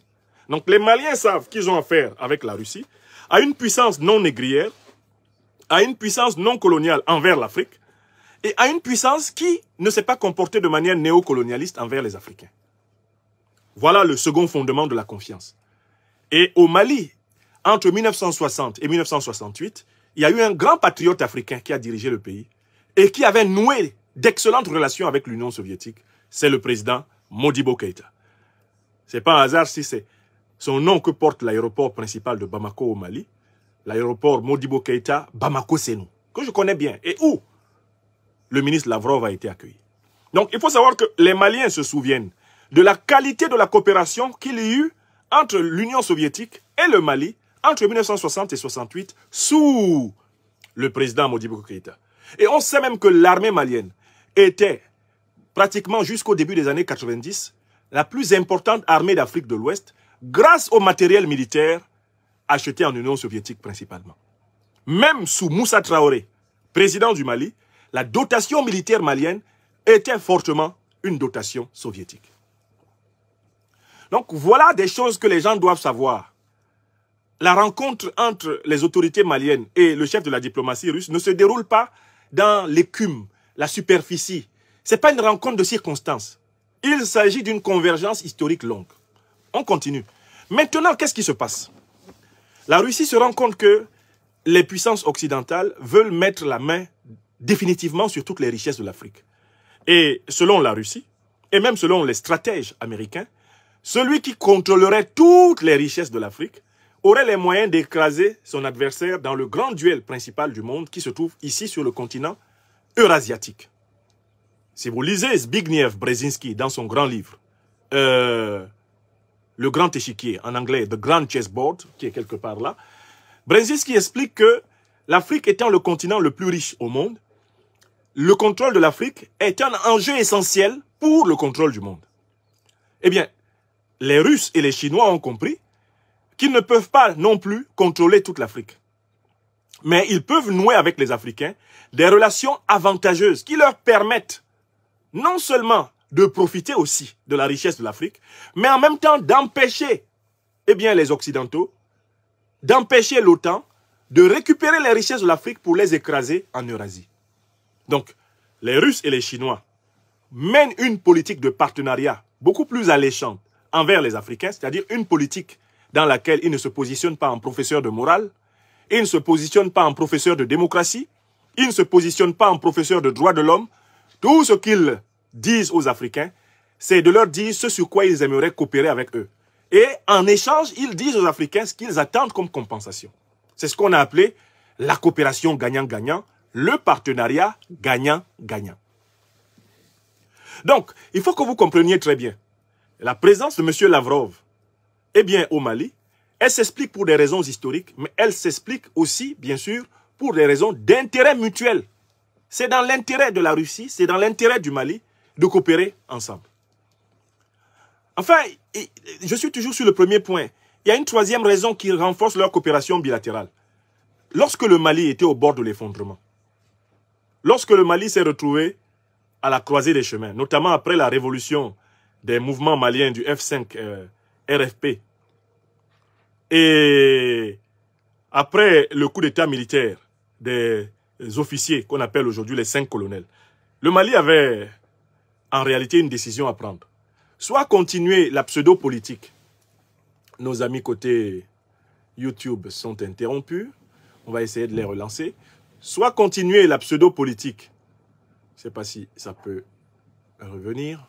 Donc les Maliens savent qu'ils ont affaire avec la Russie, à une puissance non négrière, à une puissance non coloniale envers l'Afrique, et à une puissance qui ne s'est pas comportée de manière néocolonialiste envers les Africains. Voilà le second fondement de la confiance. Et au Mali, entre 1960 et 1968, il y a eu un grand patriote africain qui a dirigé le pays et qui avait noué d'excellentes relations avec l'Union soviétique. C'est le président Modibo Keïta. C'est pas un hasard si c'est son nom que porte l'aéroport principal de Bamako au Mali, l'aéroport Modibo Keïta Bamako Senou, que je connais bien, et où le ministre Lavrov a été accueilli. Donc il faut savoir que les Maliens se souviennent de la qualité de la coopération qu'il y eut entre l'Union soviétique et le Mali entre 1960 et 68 sous le président Modibo Keïta. Et on sait même que l'armée malienne était pratiquement jusqu'au début des années 90 la plus importante armée d'Afrique de l'Ouest grâce au matériel militaire acheté en Union soviétique principalement. Même sous Moussa Traoré, président du Mali, la dotation militaire malienne était fortement une dotation soviétique. Donc voilà des choses que les gens doivent savoir. La rencontre entre les autorités maliennes et le chef de la diplomatie russe ne se déroule pas dans l'écume, la superficie. Ce n'est pas une rencontre de circonstances. Il s'agit d'une convergence historique longue. On continue. Maintenant, qu'est-ce qui se passe La Russie se rend compte que les puissances occidentales veulent mettre la main définitivement sur toutes les richesses de l'Afrique. Et selon la Russie, et même selon les stratèges américains, celui qui contrôlerait toutes les richesses de l'Afrique aurait les moyens d'écraser son adversaire dans le grand duel principal du monde qui se trouve ici sur le continent eurasiatique. Si vous lisez Zbigniew Brzezinski dans son grand livre, euh, Le Grand Échiquier, en anglais The Grand Chessboard, qui est quelque part là, Brzezinski explique que l'Afrique étant le continent le plus riche au monde, le contrôle de l'Afrique est un enjeu essentiel pour le contrôle du monde. Eh bien, les Russes et les Chinois ont compris qu'ils ne peuvent pas non plus contrôler toute l'Afrique. Mais ils peuvent nouer avec les Africains des relations avantageuses qui leur permettent non seulement de profiter aussi de la richesse de l'Afrique, mais en même temps d'empêcher eh bien, les Occidentaux, d'empêcher l'OTAN de récupérer les richesses de l'Afrique pour les écraser en Eurasie. Donc, les Russes et les Chinois mènent une politique de partenariat beaucoup plus alléchante envers les Africains, c'est-à-dire une politique dans laquelle ils ne se positionnent pas en professeur de morale, ils ne se positionnent pas en professeur de démocratie, ils ne se positionnent pas en professeur de droit de l'homme. Tout ce qu'ils disent aux Africains, c'est de leur dire ce sur quoi ils aimeraient coopérer avec eux. Et en échange, ils disent aux Africains ce qu'ils attendent comme compensation. C'est ce qu'on a appelé la coopération gagnant-gagnant, le partenariat gagnant-gagnant. Donc, il faut que vous compreniez très bien la présence de M. Lavrov eh bien au Mali. Elle s'explique pour des raisons historiques, mais elle s'explique aussi, bien sûr, pour des raisons d'intérêt mutuel. C'est dans l'intérêt de la Russie, c'est dans l'intérêt du Mali de coopérer ensemble. Enfin, je suis toujours sur le premier point. Il y a une troisième raison qui renforce leur coopération bilatérale. Lorsque le Mali était au bord de l'effondrement, lorsque le Mali s'est retrouvé à la croisée des chemins, notamment après la révolution des mouvements maliens du F5 euh, RFP. Et après le coup d'état militaire des officiers qu'on appelle aujourd'hui les cinq colonels, le Mali avait en réalité une décision à prendre. Soit continuer la pseudo-politique. Nos amis côté YouTube sont interrompus. On va essayer de les relancer. Soit continuer la pseudo-politique. Je ne sais pas si ça peut revenir.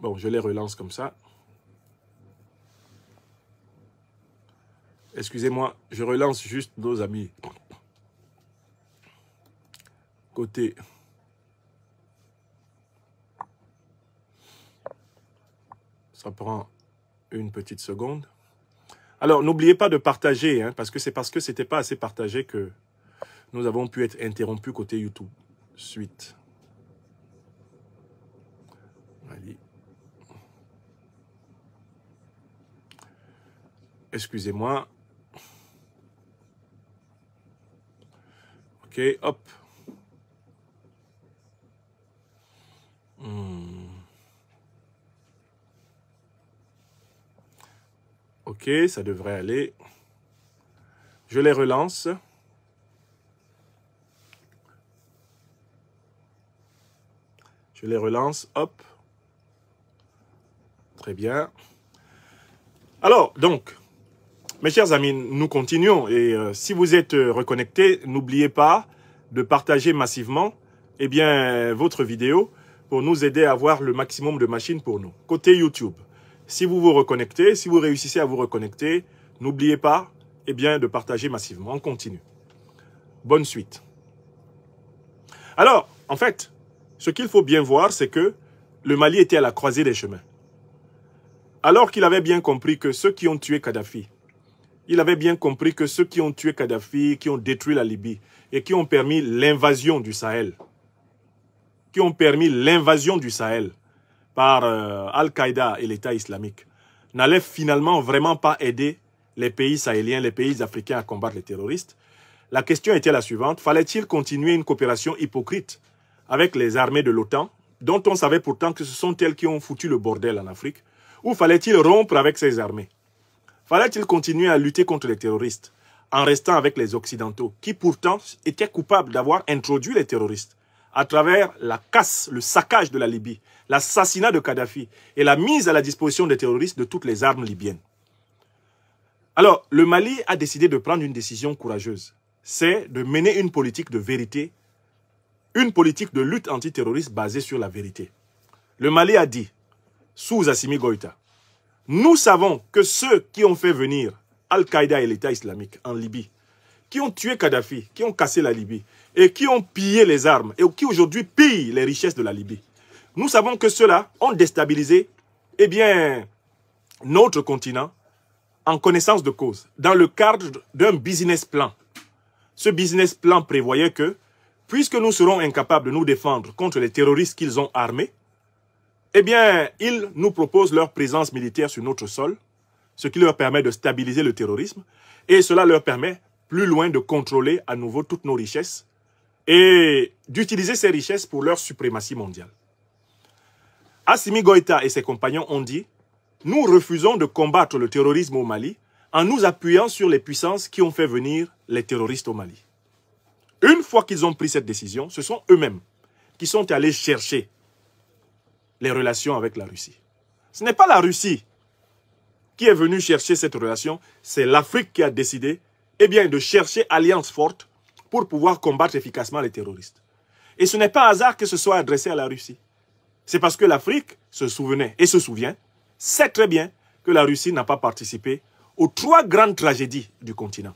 Bon, je les relance comme ça. Excusez-moi, je relance juste nos amis. Côté. Ça prend une petite seconde. Alors, n'oubliez pas de partager, hein, parce que c'est parce que ce n'était pas assez partagé que nous avons pu être interrompus côté YouTube. Suite. Excusez-moi. Ok, hop. Hmm. Ok, ça devrait aller. Je les relance. Je les relance, hop. Très bien. Alors, donc, mes chers amis, nous continuons. Et euh, si vous êtes euh, reconnectés, n'oubliez pas de partager massivement eh bien, votre vidéo pour nous aider à avoir le maximum de machines pour nous. Côté YouTube, si vous vous reconnectez, si vous réussissez à vous reconnecter, n'oubliez pas eh bien, de partager massivement. On continue. Bonne suite. Alors, en fait, ce qu'il faut bien voir, c'est que le Mali était à la croisée des chemins. Alors qu'il avait bien compris que ceux qui ont tué Kadhafi il avait bien compris que ceux qui ont tué Kadhafi, qui ont détruit la Libye et qui ont permis l'invasion du Sahel, qui ont permis l'invasion du Sahel par euh, Al-Qaïda et l'État islamique, n'allaient finalement vraiment pas aider les pays sahéliens, les pays africains à combattre les terroristes. La question était la suivante, fallait-il continuer une coopération hypocrite avec les armées de l'OTAN, dont on savait pourtant que ce sont elles qui ont foutu le bordel en Afrique, ou fallait-il rompre avec ces armées Fallait-il continuer à lutter contre les terroristes en restant avec les Occidentaux, qui pourtant étaient coupables d'avoir introduit les terroristes à travers la casse, le saccage de la Libye, l'assassinat de Kadhafi et la mise à la disposition des terroristes de toutes les armes libyennes. Alors, le Mali a décidé de prendre une décision courageuse. C'est de mener une politique de vérité, une politique de lutte antiterroriste basée sur la vérité. Le Mali a dit, sous Assimi Goïta, nous savons que ceux qui ont fait venir Al-Qaïda et l'État islamique en Libye, qui ont tué Kadhafi, qui ont cassé la Libye, et qui ont pillé les armes, et qui aujourd'hui pillent les richesses de la Libye, nous savons que ceux-là ont déstabilisé eh bien, notre continent en connaissance de cause, dans le cadre d'un business plan. Ce business plan prévoyait que, puisque nous serons incapables de nous défendre contre les terroristes qu'ils ont armés, eh bien, ils nous proposent leur présence militaire sur notre sol, ce qui leur permet de stabiliser le terrorisme, et cela leur permet plus loin de contrôler à nouveau toutes nos richesses et d'utiliser ces richesses pour leur suprématie mondiale. Assimi Goïta et ses compagnons ont dit « Nous refusons de combattre le terrorisme au Mali en nous appuyant sur les puissances qui ont fait venir les terroristes au Mali. » Une fois qu'ils ont pris cette décision, ce sont eux-mêmes qui sont allés chercher les relations avec la Russie. Ce n'est pas la Russie qui est venue chercher cette relation, c'est l'Afrique qui a décidé eh bien, de chercher alliance forte pour pouvoir combattre efficacement les terroristes. Et ce n'est pas hasard que ce soit adressé à la Russie. C'est parce que l'Afrique se souvenait et se souvient, sait très bien que la Russie n'a pas participé aux trois grandes tragédies du continent.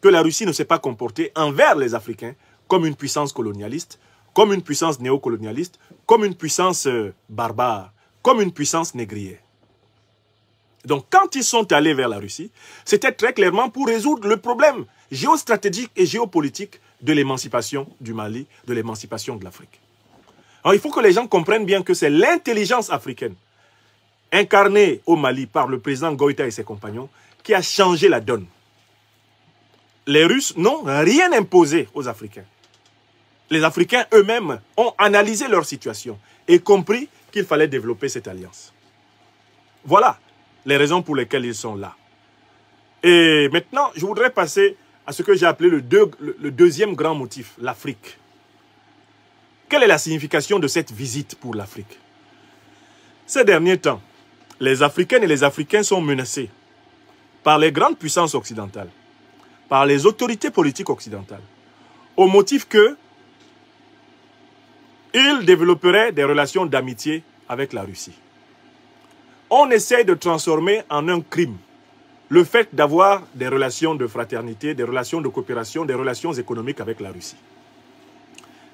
Que la Russie ne s'est pas comportée envers les Africains comme une puissance colonialiste, comme une puissance néocolonialiste, comme une puissance euh, barbare, comme une puissance négrière. Donc quand ils sont allés vers la Russie, c'était très clairement pour résoudre le problème géostratégique et géopolitique de l'émancipation du Mali, de l'émancipation de l'Afrique. Alors il faut que les gens comprennent bien que c'est l'intelligence africaine, incarnée au Mali par le président Goïta et ses compagnons, qui a changé la donne. Les Russes n'ont rien imposé aux Africains les Africains eux-mêmes ont analysé leur situation et compris qu'il fallait développer cette alliance. Voilà les raisons pour lesquelles ils sont là. Et maintenant, je voudrais passer à ce que j'ai appelé le, deuxième grand motif, l'Afrique. Quelle est la signification de cette visite pour l'Afrique Ces derniers temps, les Africaines et les Africains sont menacés par les grandes puissances occidentales, par les autorités politiques occidentales, au motif que ils développerait des relations d'amitié avec la Russie. On essaie de transformer en un crime le fait d'avoir des relations de fraternité, des relations de coopération, des relations économiques avec la Russie.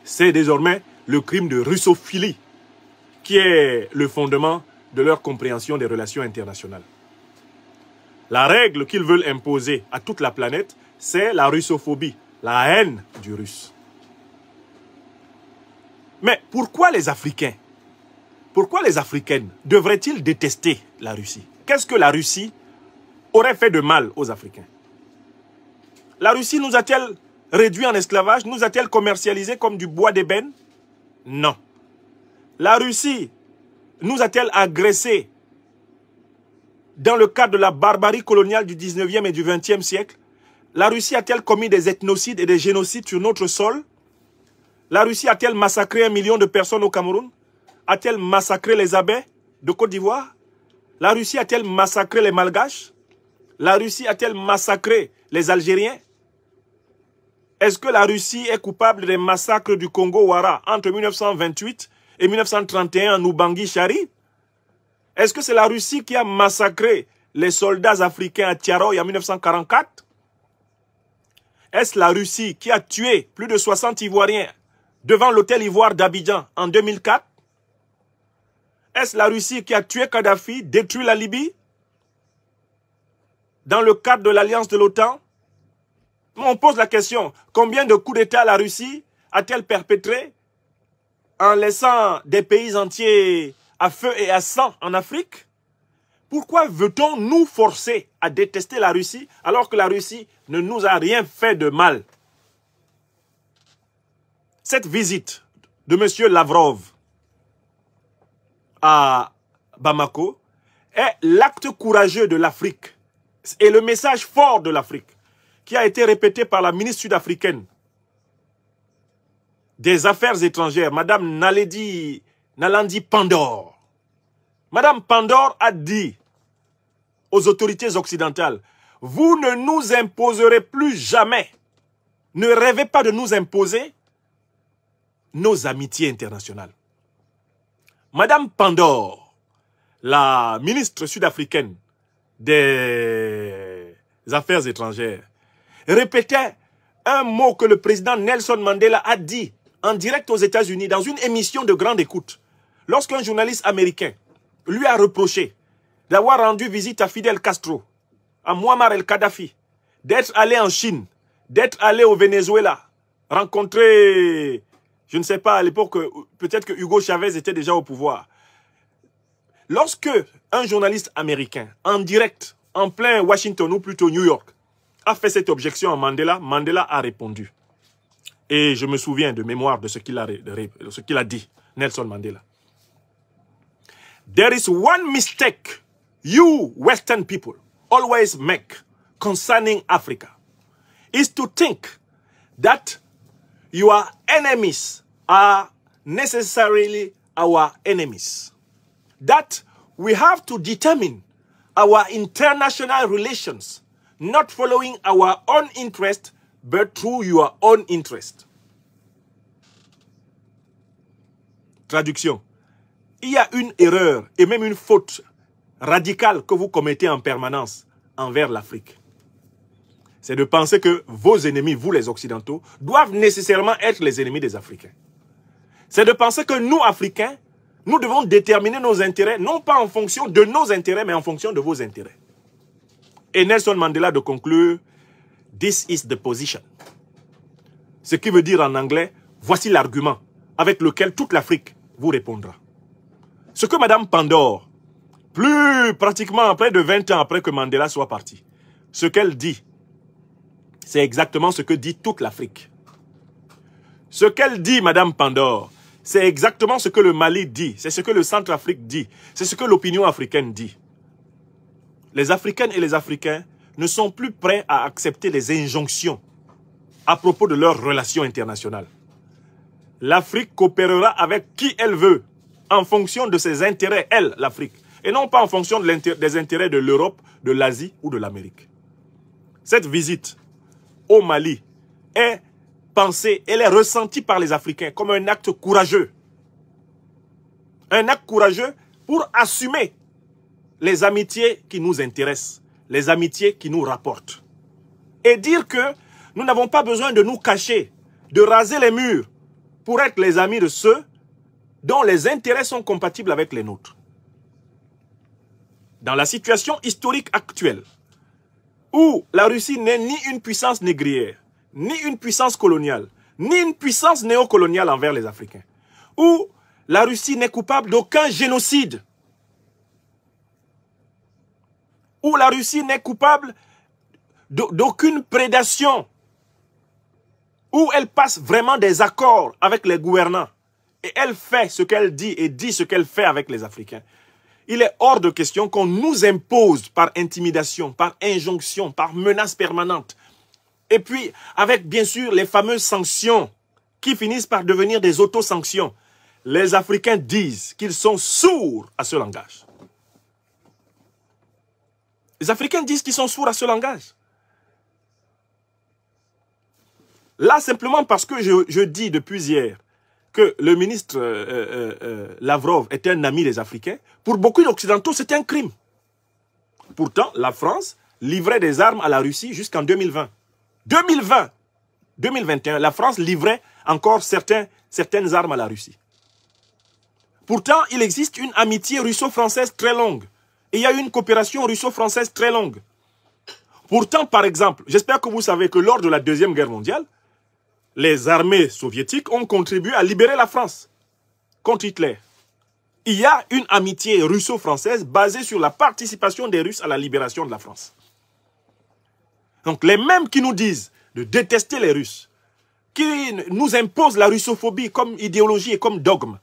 C'est désormais le crime de russophilie qui est le fondement de leur compréhension des relations internationales. La règle qu'ils veulent imposer à toute la planète, c'est la russophobie, la haine du russe. Mais pourquoi les Africains, pourquoi les Africaines devraient-ils détester la Russie Qu'est-ce que la Russie aurait fait de mal aux Africains La Russie nous a-t-elle réduit en esclavage Nous a-t-elle commercialisé comme du bois d'ébène Non. La Russie nous a-t-elle agressés dans le cadre de la barbarie coloniale du 19e et du 20e siècle La Russie a-t-elle commis des ethnocides et des génocides sur notre sol la Russie a-t-elle massacré un million de personnes au Cameroun A-t-elle massacré les abeilles de Côte d'Ivoire La Russie a-t-elle massacré les Malgaches La Russie a-t-elle massacré les Algériens Est-ce que la Russie est coupable des massacres du Congo-Wara entre 1928 et 1931 en Ubangi-Chari Est-ce que c'est la Russie qui a massacré les soldats africains à Tiaroy en 1944 Est-ce la Russie qui a tué plus de 60 Ivoiriens devant l'hôtel Ivoire d'Abidjan en 2004 Est-ce la Russie qui a tué Kadhafi, détruit la Libye Dans le cadre de l'alliance de l'OTAN On pose la question, combien de coups d'État la Russie a-t-elle perpétré en laissant des pays entiers à feu et à sang en Afrique Pourquoi veut-on nous forcer à détester la Russie alors que la Russie ne nous a rien fait de mal cette visite de M. Lavrov à Bamako est l'acte courageux de l'Afrique et le message fort de l'Afrique qui a été répété par la ministre sud-africaine des Affaires étrangères, Madame Naledi, Nalandi Pandor. Madame Pandor a dit aux autorités occidentales, vous ne nous imposerez plus jamais. Ne rêvez pas de nous imposer nos amitiés internationales. Madame Pandore, la ministre sud-africaine des Affaires étrangères, répétait un mot que le président Nelson Mandela a dit en direct aux États-Unis dans une émission de grande écoute. Lorsqu'un journaliste américain lui a reproché d'avoir rendu visite à Fidel Castro, à Muammar el-Kadhafi, d'être allé en Chine, d'être allé au Venezuela, rencontrer je ne sais pas, à l'époque, euh, peut-être que Hugo Chavez était déjà au pouvoir. Lorsque un journaliste américain, en direct, en plein Washington ou plutôt New York, a fait cette objection à Mandela, Mandela a répondu. Et je me souviens de mémoire de ce qu'il a, a, dit, Nelson Mandela. There is one mistake you Western people always make concerning Africa is to think that Your enemies are necessarily our enemies. That we have to determine our international relations, not following our own interest, but through your own interest. Traduction. Il y a une erreur et même une faute radicale que vous commettez en permanence envers l'Afrique c'est de penser que vos ennemis, vous les Occidentaux, doivent nécessairement être les ennemis des Africains. C'est de penser que nous, Africains, nous devons déterminer nos intérêts, non pas en fonction de nos intérêts, mais en fonction de vos intérêts. Et Nelson Mandela de conclure, This is the position. Ce qui veut dire en anglais, voici l'argument avec lequel toute l'Afrique vous répondra. Ce que Madame Pandore, plus pratiquement près de 20 ans après que Mandela soit parti, ce qu'elle dit, c'est exactement ce que dit toute l'Afrique. Ce qu'elle dit, Madame Pandore, c'est exactement ce que le Mali dit, c'est ce que le centre-Afrique dit, c'est ce que l'opinion africaine dit. Les Africaines et les Africains ne sont plus prêts à accepter les injonctions à propos de leurs relations internationales. L'Afrique coopérera avec qui elle veut, en fonction de ses intérêts, elle, l'Afrique, et non pas en fonction des intérêts de l'Europe, de l'Asie ou de l'Amérique. Cette visite au Mali est pensée, elle est ressentie par les Africains comme un acte courageux. Un acte courageux pour assumer les amitiés qui nous intéressent, les amitiés qui nous rapportent. Et dire que nous n'avons pas besoin de nous cacher, de raser les murs pour être les amis de ceux dont les intérêts sont compatibles avec les nôtres. Dans la situation historique actuelle, où la Russie n'est ni une puissance négrière, ni une puissance coloniale, ni une puissance néocoloniale envers les Africains, où la Russie n'est coupable d'aucun génocide, où la Russie n'est coupable d'aucune prédation, où elle passe vraiment des accords avec les gouvernants, et elle fait ce qu'elle dit et dit ce qu'elle fait avec les Africains. Il est hors de question qu'on nous impose par intimidation, par injonction, par menace permanente. Et puis, avec bien sûr les fameuses sanctions qui finissent par devenir des autosanctions. Les Africains disent qu'ils sont sourds à ce langage. Les Africains disent qu'ils sont sourds à ce langage. Là, simplement parce que je, je dis depuis hier que le ministre euh, euh, euh, Lavrov est un ami des Africains, pour beaucoup d'Occidentaux, c'est un crime. Pourtant, la France livrait des armes à la Russie jusqu'en 2020. 2020 2021, la France livrait encore certaines armes à la Russie. Pourtant, il existe une amitié russo-française très longue. Et il y a une coopération russo-française très longue. Pourtant, par exemple, j'espère que vous savez que lors de la Deuxième Guerre mondiale, les armées soviétiques ont contribué à libérer la France contre Hitler. Il y a une amitié russo-française basée sur la participation des Russes à la libération de la France. Donc les mêmes qui nous disent de détester les Russes, qui nous imposent la russophobie comme idéologie et comme dogme,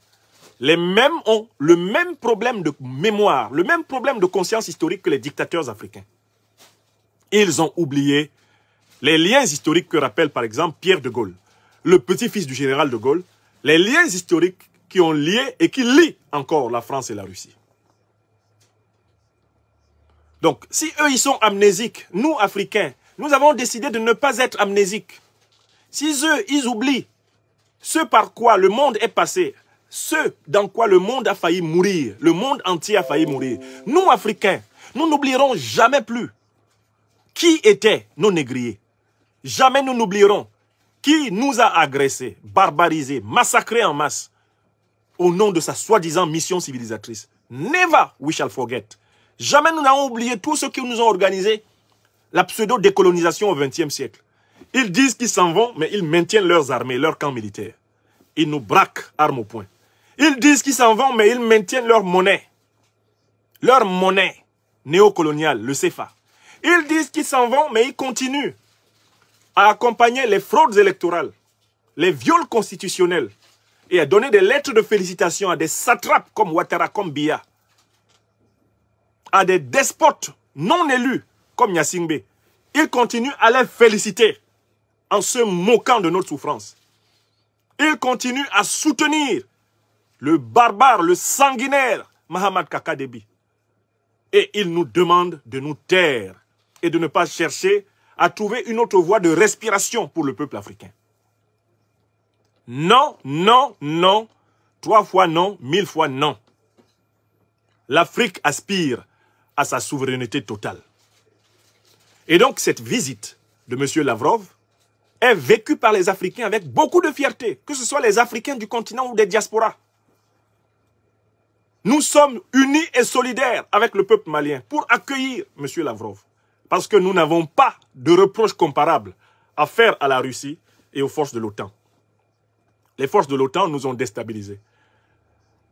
les mêmes ont le même problème de mémoire, le même problème de conscience historique que les dictateurs africains. Ils ont oublié les liens historiques que rappelle par exemple Pierre de Gaulle le petit-fils du général de Gaulle, les liens historiques qui ont lié et qui lient encore la France et la Russie. Donc, si eux, ils sont amnésiques, nous, Africains, nous avons décidé de ne pas être amnésiques. Si eux, ils oublient ce par quoi le monde est passé, ce dans quoi le monde a failli mourir, le monde entier a failli mourir, nous, Africains, nous n'oublierons jamais plus qui étaient nos négriers. Jamais nous n'oublierons qui nous a agressés, barbarisés, massacrés en masse au nom de sa soi-disant mission civilisatrice. Never we shall forget. Jamais nous n'avons oublié tout ce qui nous ont organisé la pseudo-décolonisation au XXe siècle. Ils disent qu'ils s'en vont, mais ils maintiennent leurs armées, leurs camps militaires. Ils nous braquent, armes au point. Ils disent qu'ils s'en vont, mais ils maintiennent leur monnaie. Leur monnaie néocoloniale, le CFA. Ils disent qu'ils s'en vont, mais ils continuent à accompagner les fraudes électorales, les viols constitutionnels et à donner des lettres de félicitations à des satrapes comme Ouattara, comme Biya, à des despotes non élus comme Yassingbe. Il continue à les féliciter en se moquant de notre souffrance. Il continue à soutenir le barbare, le sanguinaire Mahamad Kakadebi. Et il nous demande de nous taire et de ne pas chercher à trouver une autre voie de respiration pour le peuple africain. Non, non, non, trois fois non, mille fois non. L'Afrique aspire à sa souveraineté totale. Et donc cette visite de M. Lavrov est vécue par les Africains avec beaucoup de fierté, que ce soit les Africains du continent ou des diasporas. Nous sommes unis et solidaires avec le peuple malien pour accueillir M. Lavrov. Parce que nous n'avons pas de reproches comparables à faire à la Russie et aux forces de l'OTAN. Les forces de l'OTAN nous ont déstabilisés.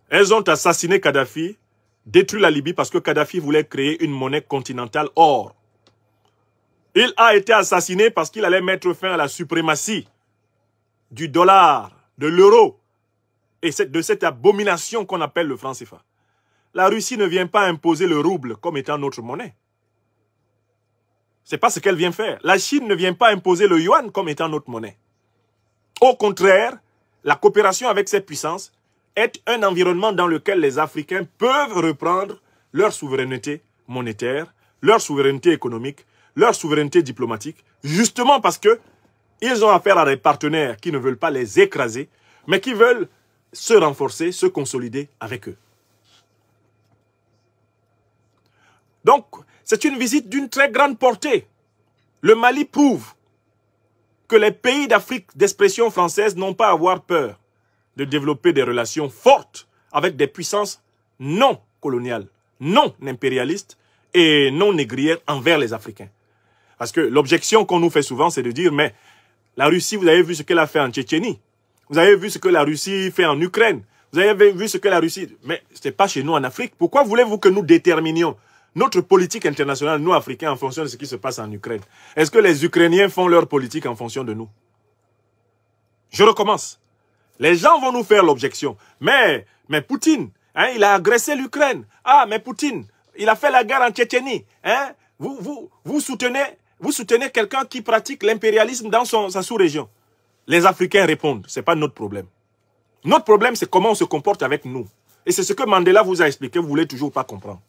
Elles ont assassiné Kadhafi, détruit la Libye parce que Kadhafi voulait créer une monnaie continentale or. Il a été assassiné parce qu'il allait mettre fin à la suprématie du dollar, de l'euro et de cette abomination qu'on appelle le franc CFA. La Russie ne vient pas imposer le rouble comme étant notre monnaie. C'est pas ce qu'elle vient faire. La Chine ne vient pas imposer le yuan comme étant notre monnaie. Au contraire, la coopération avec cette puissance est un environnement dans lequel les Africains peuvent reprendre leur souveraineté monétaire, leur souveraineté économique, leur souveraineté diplomatique, justement parce que ils ont affaire à des partenaires qui ne veulent pas les écraser, mais qui veulent se renforcer, se consolider avec eux. Donc, c'est une visite d'une très grande portée. Le Mali prouve que les pays d'Afrique d'expression française n'ont pas à avoir peur de développer des relations fortes avec des puissances non coloniales, non impérialistes et non négrières envers les Africains. Parce que l'objection qu'on nous fait souvent, c'est de dire, mais la Russie, vous avez vu ce qu'elle a fait en Tchétchénie. Vous avez vu ce que la Russie fait en Ukraine. Vous avez vu ce que la Russie... Mais ce n'est pas chez nous en Afrique. Pourquoi voulez-vous que nous déterminions notre politique internationale, nous Africains, en fonction de ce qui se passe en Ukraine. Est-ce que les Ukrainiens font leur politique en fonction de nous Je recommence. Les gens vont nous faire l'objection. Mais, mais Poutine, hein, il a agressé l'Ukraine. Ah, mais Poutine, il a fait la guerre en Tchétchénie. Hein? Vous, vous, vous soutenez, vous soutenez quelqu'un qui pratique l'impérialisme dans sa sous-région. Les Africains répondent, ce n'est pas notre problème. Notre problème, c'est comment on se comporte avec nous. Et c'est ce que Mandela vous a expliqué, vous ne voulez toujours pas comprendre.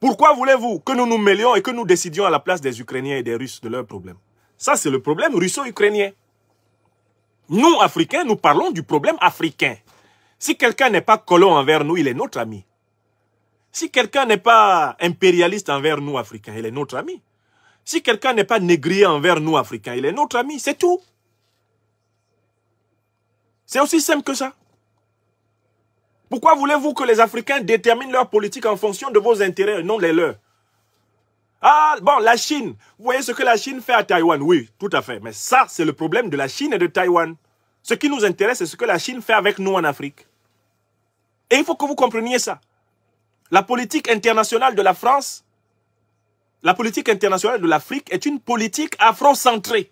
Pourquoi voulez-vous que nous nous mêlions et que nous décidions à la place des Ukrainiens et des Russes de leurs problèmes Ça, c'est le problème russo-ukrainien. Nous, Africains, nous parlons du problème africain. Si quelqu'un n'est pas colon envers nous, il est notre ami. Si quelqu'un n'est pas impérialiste envers nous, Africains, il est notre ami. Si quelqu'un n'est pas négrier envers nous, Africains, il est notre ami, c'est tout. C'est aussi simple que ça. Pourquoi voulez-vous que les Africains déterminent leur politique en fonction de vos intérêts non les leurs Ah, bon, la Chine. Vous voyez ce que la Chine fait à Taïwan Oui, tout à fait. Mais ça, c'est le problème de la Chine et de Taïwan. Ce qui nous intéresse, c'est ce que la Chine fait avec nous en Afrique. Et il faut que vous compreniez ça. La politique internationale de la France, la politique internationale de l'Afrique est une politique afro-centrée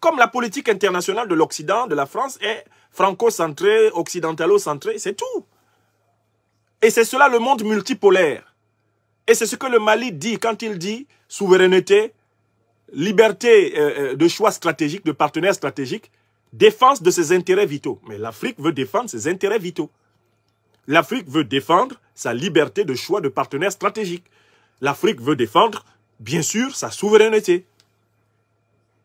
comme la politique internationale de l'Occident, de la France, est franco-centrée, occidentalo-centrée, c'est tout. Et c'est cela le monde multipolaire. Et c'est ce que le Mali dit quand il dit souveraineté, liberté euh, euh, de choix stratégique, de partenaires stratégiques, défense de ses intérêts vitaux. Mais l'Afrique veut défendre ses intérêts vitaux. L'Afrique veut défendre sa liberté de choix de partenaires stratégiques. L'Afrique veut défendre, bien sûr, sa souveraineté.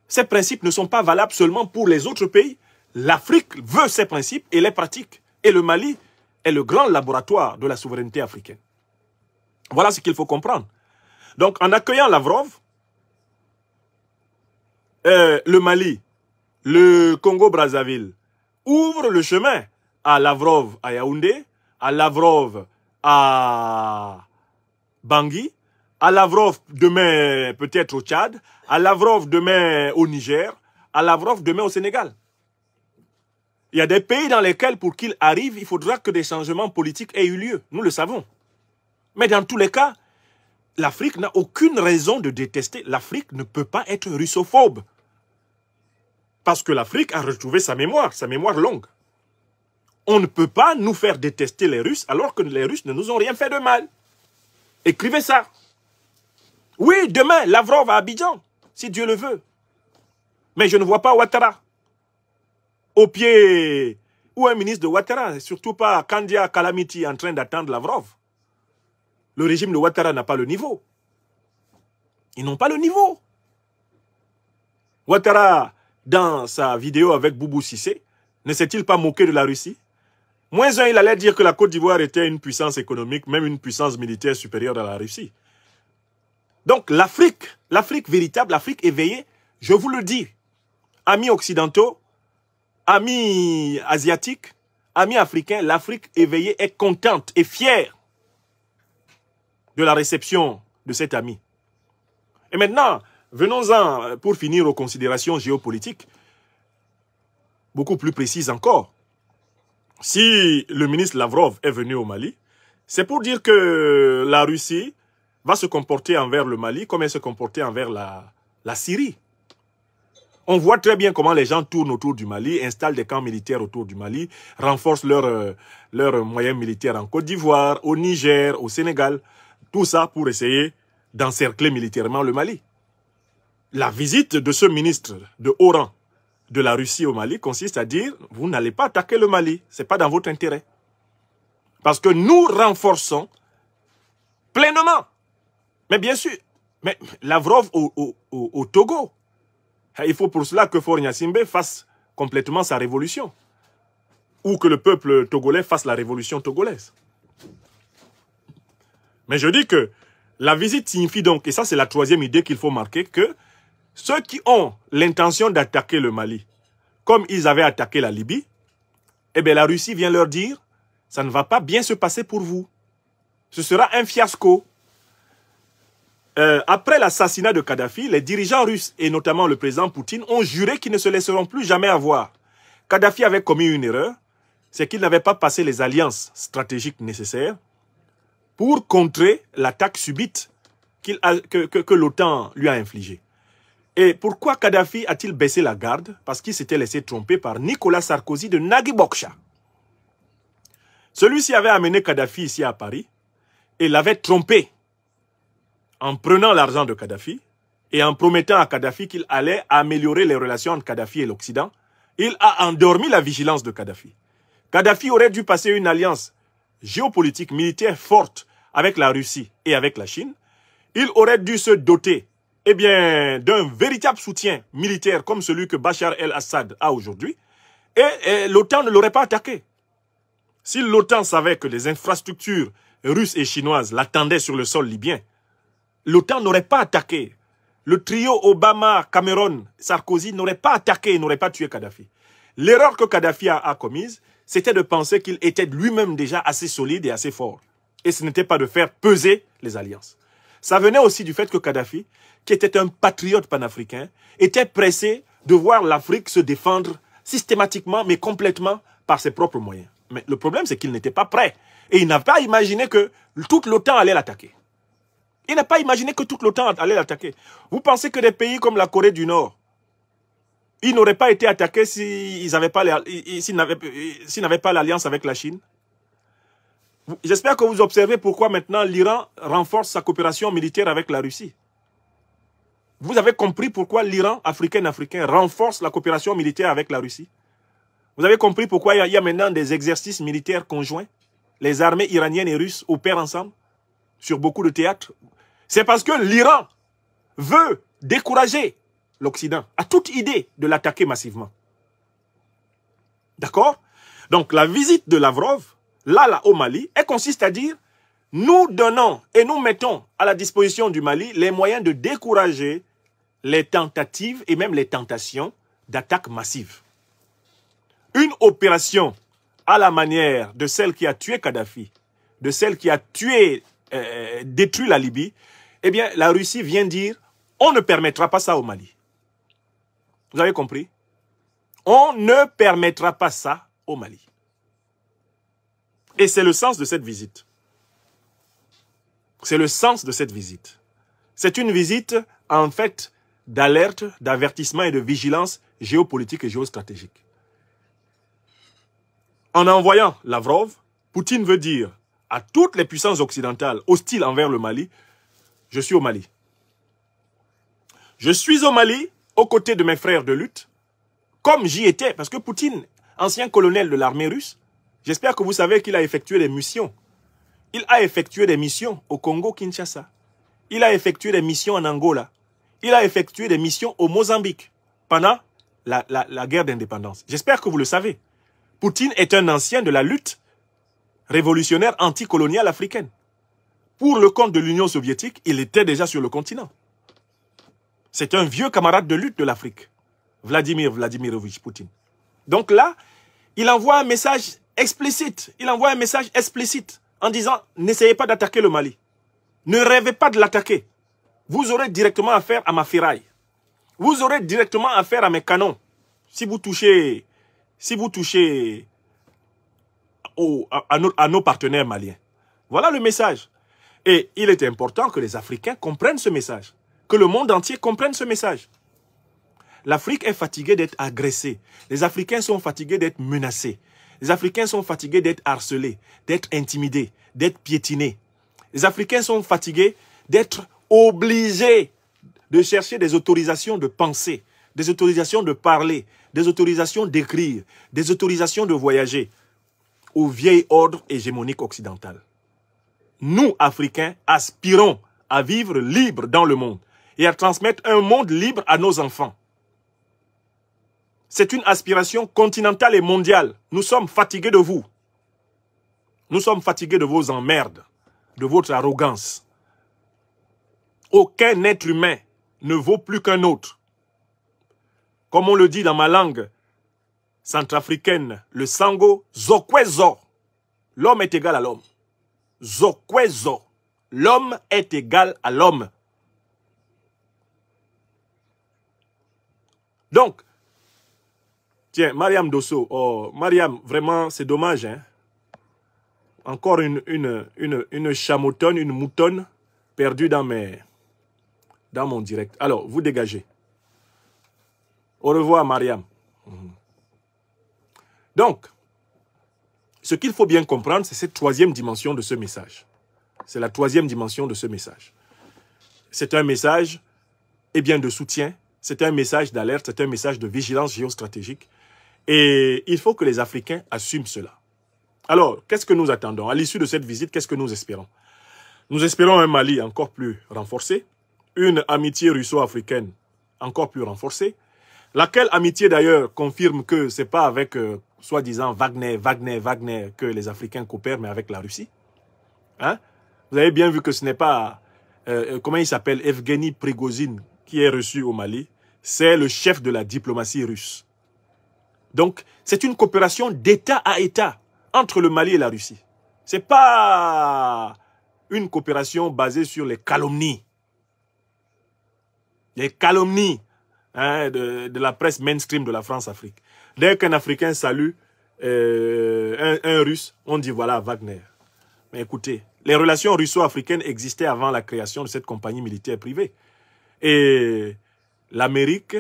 Ces principes ne sont pas valables seulement pour les autres pays. L'Afrique veut ces principes et les pratique. Et le Mali est le grand laboratoire de la souveraineté africaine. Voilà ce qu'il faut comprendre. Donc, en accueillant Lavrov, euh, le Mali, le Congo-Brazzaville, ouvre le chemin à Lavrov à Yaoundé, à Lavrov à Bangui, à Lavrov demain peut-être au Tchad, à Lavrov demain au Niger, à Lavrov demain au Sénégal. Il y a des pays dans lesquels, pour qu'ils arrivent, il faudra que des changements politiques aient eu lieu. Nous le savons. Mais dans tous les cas, l'Afrique n'a aucune raison de détester. L'Afrique ne peut pas être russophobe. Parce que l'Afrique a retrouvé sa mémoire, sa mémoire longue. On ne peut pas nous faire détester les Russes alors que les Russes ne nous ont rien fait de mal. Écrivez ça. Oui, demain, Lavrov à Abidjan, si Dieu le veut. Mais je ne vois pas Ouattara au pied ou un ministre de Ouattara, surtout pas Kandia Kalamiti en train d'attendre Lavrov. Le régime de Ouattara n'a pas le niveau. Ils n'ont pas le niveau. Ouattara, dans sa vidéo avec Boubou Sissé, ne s'est-il pas moqué de la Russie Moins un, il allait dire que la Côte d'Ivoire était une puissance économique, même une puissance militaire supérieure à la Russie. Donc l'Afrique, l'Afrique véritable, l'Afrique éveillée, je vous le dis, amis occidentaux, amis asiatiques, amis africains, l'Afrique éveillée est contente et fière de la réception de cet ami. Et maintenant, venons-en euh, pour finir aux considérations géopolitiques, beaucoup plus précises encore. Si le ministre Lavrov est venu au Mali, c'est pour dire que la Russie va se comporter envers le Mali comme elle se comportait envers la, Syrie. On voit très bien comment les gens tournent autour du Mali, installent des camps militaires autour du Mali, renforcent euh, leurs moyens militaires en Côte d'Ivoire, au Niger, au Sénégal. Tout ça pour essayer d'encercler militairement le Mali. La visite de ce ministre de haut rang de la Russie au Mali consiste à dire « vous n'allez pas attaquer le Mali, ce n'est pas dans votre intérêt. Parce que nous renforçons pleinement mais bien sûr, mais Lavrov au, au, Togo, il faut pour cela que Faure Gnassingbé fasse complètement sa révolution. Ou que le peuple togolais fasse la révolution togolaise. Mais je dis que la visite signifie donc, et ça c'est la troisième idée qu'il faut marquer, que ceux qui ont l'intention d'attaquer le Mali, comme ils avaient attaqué la Libye, eh bien la Russie vient leur dire, ça ne va pas bien se passer pour vous. Ce sera un fiasco. Euh, après l'assassinat de Kadhafi, les dirigeants russes et notamment le président Poutine ont juré qu'ils ne se laisseront plus jamais avoir. Kadhafi avait commis une erreur, c'est qu'il n'avait pas passé les alliances stratégiques nécessaires pour contrer l'attaque subite que, l'OTAN lui a infligée. Et pourquoi Kadhafi a-t-il baissé la garde Parce qu'il s'était laissé tromper par Nicolas Sarkozy de Nagy Boksha. Celui-ci avait amené Kadhafi ici à Paris et l'avait trompé en prenant l'argent de Kadhafi et en promettant à Kadhafi qu'il allait améliorer les relations entre Kadhafi et l'Occident, il a endormi la vigilance de Kadhafi. Kadhafi aurait dû passer une alliance géopolitique militaire forte avec la Russie et avec la Chine. Il aurait dû se doter eh d'un véritable soutien militaire comme celui que Bachar el-Assad a aujourd'hui. Et, et l'OTAN ne l'aurait pas attaqué. Si l'OTAN savait que les infrastructures russes et chinoises l'attendaient sur le sol libyen, l'OTAN n'aurait pas attaqué. Le trio Obama, Cameron, Sarkozy n'aurait pas attaqué, et n'aurait pas tué Kadhafi. L'erreur que Kadhafi a, a commise, c'était de penser qu'il était lui-même déjà assez solide et assez fort. Et ce n'était pas de faire peser les alliances. Ça venait aussi du fait que Kadhafi, qui était un patriote panafricain, était pressé de voir l'Afrique se défendre systématiquement, mais complètement, par ses propres moyens. Mais le problème, c'est qu'il n'était pas prêt. Et il n'a pas imaginé que toute l'OTAN allait l'attaquer. Il n'a pas imaginé que toute l'OTAN allait l'attaquer. Vous pensez que des pays comme la Corée du Nord, ils n'auraient pas été attaqués s'ils n'avaient pas l'alliance avec la Chine J'espère que vous observez pourquoi maintenant l'Iran renforce sa coopération militaire avec la Russie. Vous avez compris pourquoi l'Iran, africain-africain, renforce la coopération militaire avec la Russie Vous avez compris pourquoi il y a maintenant des exercices militaires conjoints Les armées iraniennes et russes opèrent ensemble sur beaucoup de théâtres c'est parce que l'Iran veut décourager l'Occident à toute idée de l'attaquer massivement. D'accord Donc la visite de Lavrov, là, là, au Mali, elle consiste à dire nous donnons et nous mettons à la disposition du Mali les moyens de décourager les tentatives et même les tentations d'attaque massive. Une opération à la manière de celle qui a tué Kadhafi, de celle qui a tué, euh, détruit la Libye, eh bien, la Russie vient dire, on ne permettra pas ça au Mali. Vous avez compris On ne permettra pas ça au Mali. Et c'est le sens de cette visite. C'est le sens de cette visite. C'est une visite, en fait, d'alerte, d'avertissement et de vigilance géopolitique et géostratégique. En envoyant Lavrov, Poutine veut dire à toutes les puissances occidentales hostiles envers le Mali je suis au Mali. Je suis au Mali, aux côtés de mes frères de lutte, comme j'y étais, parce que Poutine, ancien colonel de l'armée russe, j'espère que vous savez qu'il a effectué des missions. Il a effectué des missions au Congo-Kinshasa. Il a effectué des missions en Angola. Il a effectué des missions au Mozambique pendant la, la guerre d'indépendance. J'espère que vous le savez. Poutine est un ancien de la lutte révolutionnaire anticoloniale africaine pour le compte de l'Union soviétique, il était déjà sur le continent. C'est un vieux camarade de lutte de l'Afrique, Vladimir Vladimirovitch Poutine. Donc là, il envoie un message explicite, il envoie un message explicite en disant « N'essayez pas d'attaquer le Mali. Ne rêvez pas de l'attaquer. Vous aurez directement affaire à ma ferraille. Vous aurez directement affaire à mes canons. Si vous touchez, si vous touchez à, à nos partenaires maliens. » Voilà le message. Et il est important que les Africains comprennent ce message, que le monde entier comprenne ce message. L'Afrique est fatiguée d'être agressée. Les Africains sont fatigués d'être menacés. Les Africains sont fatigués d'être harcelés, d'être intimidés, d'être piétinés. Les Africains sont fatigués d'être obligés de chercher des autorisations de penser, des autorisations de parler, des autorisations d'écrire, des autorisations de voyager au vieil ordre hégémonique occidental nous, Africains, aspirons à vivre libre dans le monde et à transmettre un monde libre à nos enfants. C'est une aspiration continentale et mondiale. Nous sommes fatigués de vous. Nous sommes fatigués de vos emmerdes, de votre arrogance. Aucun être humain ne vaut plus qu'un autre. Comme on le dit dans ma langue centrafricaine, le sango, zokwezo, l'homme est égal à l'homme zokwezo, l'homme est égal à l'homme. Donc, tiens, Mariam Dosso, oh, Mariam, vraiment, c'est dommage. Hein? Encore une, une, une, chamotonne, une moutonne perdue dans, mes, dans mon direct. Alors, vous dégagez. Au revoir, Mariam. Mhm. Donc, ce qu'il faut bien comprendre, c'est cette troisième dimension de ce message. C'est la troisième dimension de ce message. C'est un message, eh bien, de soutien, c'est un message d'alerte, c'est un message de vigilance géostratégique. Et il faut que les Africains assument cela. Alors, qu'est-ce que nous attendons À l'issue de cette visite, qu'est-ce que nous espérons Nous espérons un Mali encore plus renforcé, une amitié russo-africaine encore plus renforcée, Laquelle amitié d'ailleurs confirme que c'est pas avec euh, soi-disant Wagner, Wagner, Wagner que les Africains coopèrent, mais avec la Russie. Hein? Vous avez bien vu que ce n'est pas, euh, euh, comment il s'appelle, Evgeny Prigozhin qui est reçu au Mali. C'est le chef de la diplomatie russe. Donc, c'est une coopération d'État à État entre le Mali et la Russie. Ce n'est pas une coopération basée sur les calomnies. Les calomnies Hein, de, la presse mainstream de la France-Afrique. Dès qu'un Africain salue euh, un, Russe, on dit voilà Wagner. Mais écoutez, les relations russo-africaines existaient avant la création de cette compagnie militaire privée. Et l'Amérique,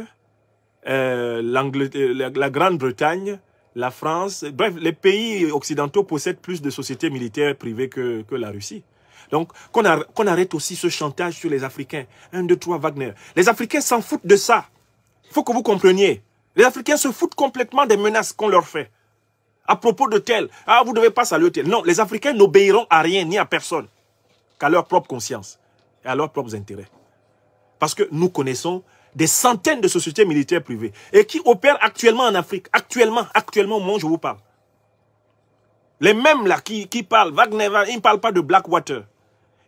euh, euh, la Grande-Bretagne, la France, bref, les pays occidentaux possèdent plus de sociétés militaires privées que, que la Russie. Donc, qu'on arrête aussi ce chantage sur les Africains. Un, deux, trois, Wagner. Les Africains s'en foutent de ça. Il faut que vous compreniez. Les Africains se foutent complètement des menaces qu'on leur fait. À propos de tel, ah, vous ne devez pas saluer tel. Non, les Africains n'obéiront à rien ni à personne qu'à leur propre conscience et à leurs propres intérêts. Parce que nous connaissons des centaines de sociétés militaires privées et qui opèrent actuellement en Afrique, actuellement, actuellement moi je vous parle. Les mêmes là qui, qui parlent, Wagner, ils ne parlent pas de Blackwater.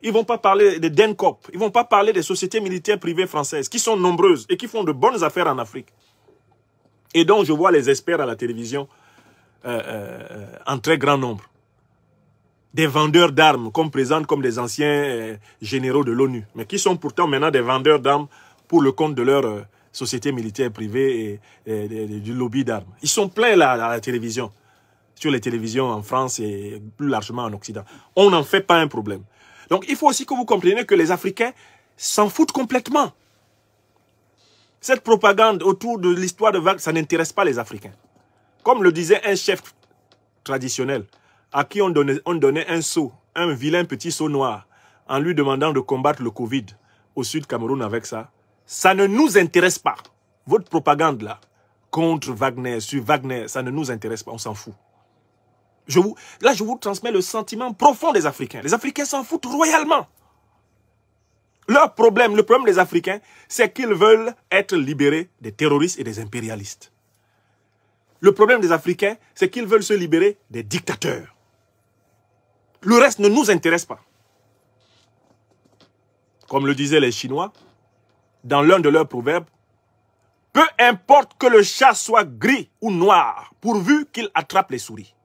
Ils ne vont pas parler des DENCOP. Ils ne vont pas parler des sociétés militaires privées françaises qui sont nombreuses et qui font de bonnes affaires en Afrique. Et donc, je vois les experts à la télévision euh, euh, en très grand nombre. Des vendeurs d'armes comme présente comme des anciens euh, généraux de l'ONU, mais qui sont pourtant maintenant des vendeurs d'armes pour le compte de leur société militaire privée et, du lobby d'armes. Ils sont pleins là à la télévision, sur les télévisions en France et plus largement en Occident. On n'en fait pas un problème. Donc il faut aussi que vous compreniez que les Africains s'en foutent complètement. Cette propagande autour de l'histoire de Wagner, ça n'intéresse pas les Africains. Comme le disait un chef traditionnel, à qui on donnait, on donnait un saut, un vilain petit saut noir, en lui demandant de combattre le Covid au Sud Cameroun avec ça, ça ne nous intéresse pas. Votre propagande là, contre Wagner, sur Wagner, ça ne nous intéresse pas, on s'en fout. Je vous, là, je vous transmets le sentiment profond des Africains. Les Africains s'en foutent royalement. Leur problème, le problème des Africains, c'est qu'ils veulent être libérés des terroristes et des impérialistes. Le problème des Africains, c'est qu'ils veulent se libérer des dictateurs. Le reste ne nous intéresse pas. Comme le disaient les Chinois, dans l'un de leurs proverbes, peu importe que le chat soit gris ou noir, pourvu qu'il attrape les souris.